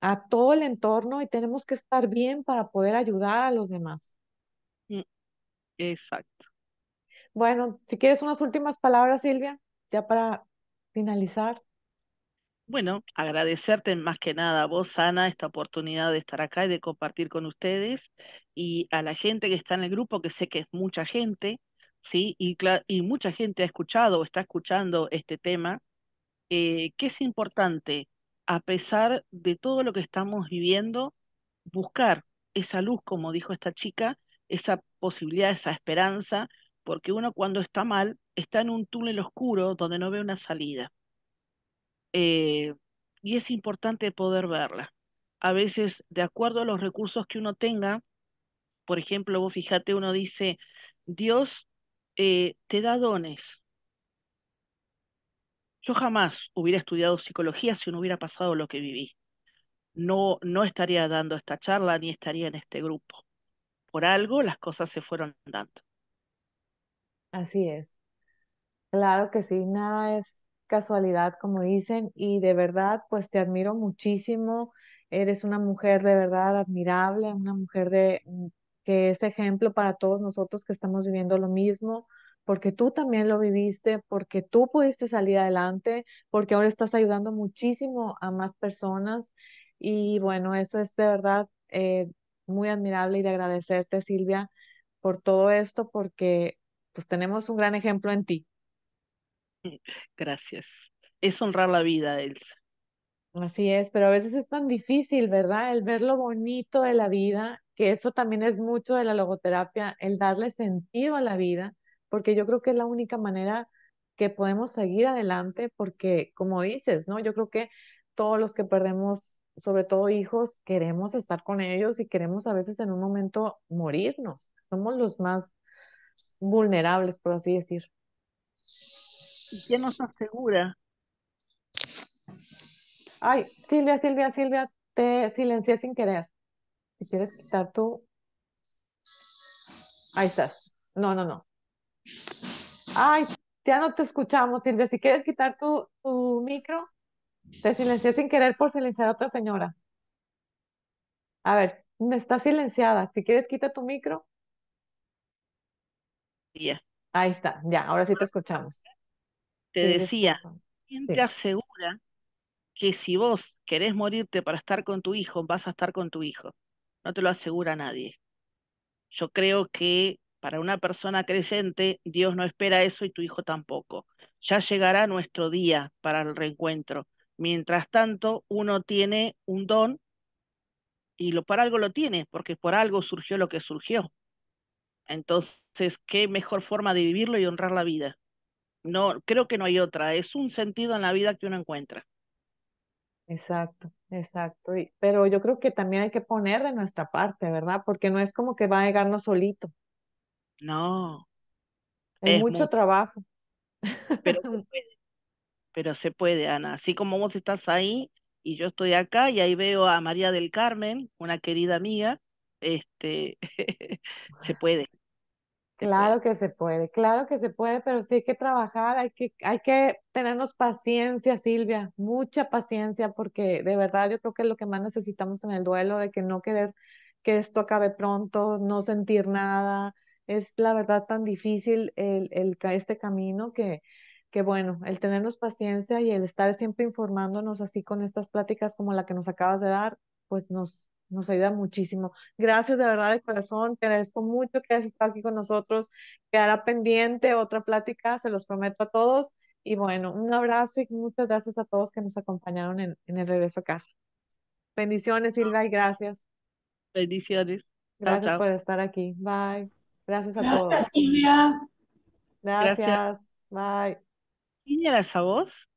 a todo el entorno y tenemos que estar bien para poder ayudar a los demás. Mm, exacto. Bueno, si quieres unas últimas palabras, Silvia ya para finalizar. Bueno, agradecerte más que nada a vos, Ana, esta oportunidad de estar acá y de compartir con ustedes y a la gente que está en el grupo, que sé que es mucha gente, ¿sí? Y, y mucha gente ha escuchado o está escuchando este tema, eh, que es importante, a pesar de todo lo que estamos viviendo, buscar esa luz, como dijo esta chica, esa posibilidad, esa esperanza porque uno cuando está mal está en un túnel oscuro donde no ve una salida. Eh, y es importante poder verla. A veces, de acuerdo a los recursos que uno tenga, por ejemplo, vos fíjate, uno dice, Dios eh, te da dones. Yo jamás hubiera estudiado psicología si no hubiera pasado lo que viví. No, no estaría dando esta charla ni estaría en este grupo. Por algo las cosas se fueron dando. Así es. Claro que sí, nada es casualidad, como dicen, y de verdad, pues te admiro muchísimo. Eres una mujer de verdad admirable, una mujer de mm, que es ejemplo para todos nosotros que estamos viviendo lo mismo, porque tú también lo viviste, porque tú pudiste salir adelante, porque ahora estás ayudando muchísimo a más personas. Y bueno, eso es de verdad eh, muy admirable y de agradecerte, Silvia, por todo esto, porque pues tenemos un gran ejemplo en ti. Gracias. Es honrar la vida, Elsa. Así es, pero a veces es tan difícil, ¿verdad? El ver lo bonito de la vida, que eso también es mucho de la logoterapia, el darle sentido a la vida, porque yo creo que es la única manera que podemos seguir adelante, porque como dices, ¿no? Yo creo que todos los que perdemos, sobre todo hijos, queremos estar con ellos y queremos a veces en un momento morirnos. Somos los más vulnerables, por así decir. ¿Y quién nos asegura? Ay, Silvia, Silvia, Silvia, te silencié sin querer. Si quieres quitar tu... Ahí estás. No, no, no. Ay, ya no te escuchamos, Silvia. Si quieres quitar tu, tu micro, te silencié sin querer por silenciar a otra señora. A ver, está silenciada. Si quieres, quita tu micro. Ahí está, ya, ahora sí te escuchamos. Te decía, ¿quién te asegura que si vos querés morirte para estar con tu hijo, vas a estar con tu hijo? No te lo asegura nadie. Yo creo que para una persona creyente, Dios no espera eso y tu hijo tampoco. Ya llegará nuestro día para el reencuentro. Mientras tanto, uno tiene un don y lo, para algo lo tiene, porque por algo surgió lo que surgió. Entonces, qué mejor forma de vivirlo y honrar la vida. No, creo que no hay otra. Es un sentido en la vida que uno encuentra. Exacto, exacto. Y, pero yo creo que también hay que poner de nuestra parte, ¿verdad? Porque no es como que va a llegarnos solito. No. Es, mucho trabajo. Pero se [laughs] puede. Pero se puede, Ana. Así como vos estás ahí y yo estoy acá y ahí veo a María del Carmen, una querida amiga, este, [laughs] se puede. Claro que se puede, claro que se puede, pero sí hay que trabajar, hay que, hay que tenernos paciencia, Silvia, mucha paciencia, porque de verdad yo creo que es lo que más necesitamos en el duelo, de que no querer que esto acabe pronto, no sentir nada. Es la verdad tan difícil el, el, este camino que, que bueno, el tenernos paciencia y el estar siempre informándonos así con estas pláticas como la que nos acabas de dar, pues nos, nos ayuda muchísimo. Gracias de verdad de corazón, te agradezco mucho que hayas estado aquí con nosotros. Quedará pendiente otra plática, se los prometo a todos. Y bueno, un abrazo y muchas gracias a todos que nos acompañaron en, el regreso a casa. Bendiciones, Silvia, y gracias. Bendiciones. Gracias por estar aquí. Bye. Gracias a todos. Gracias, Silvia. Gracias. Bye. ¿Quién era esa voz?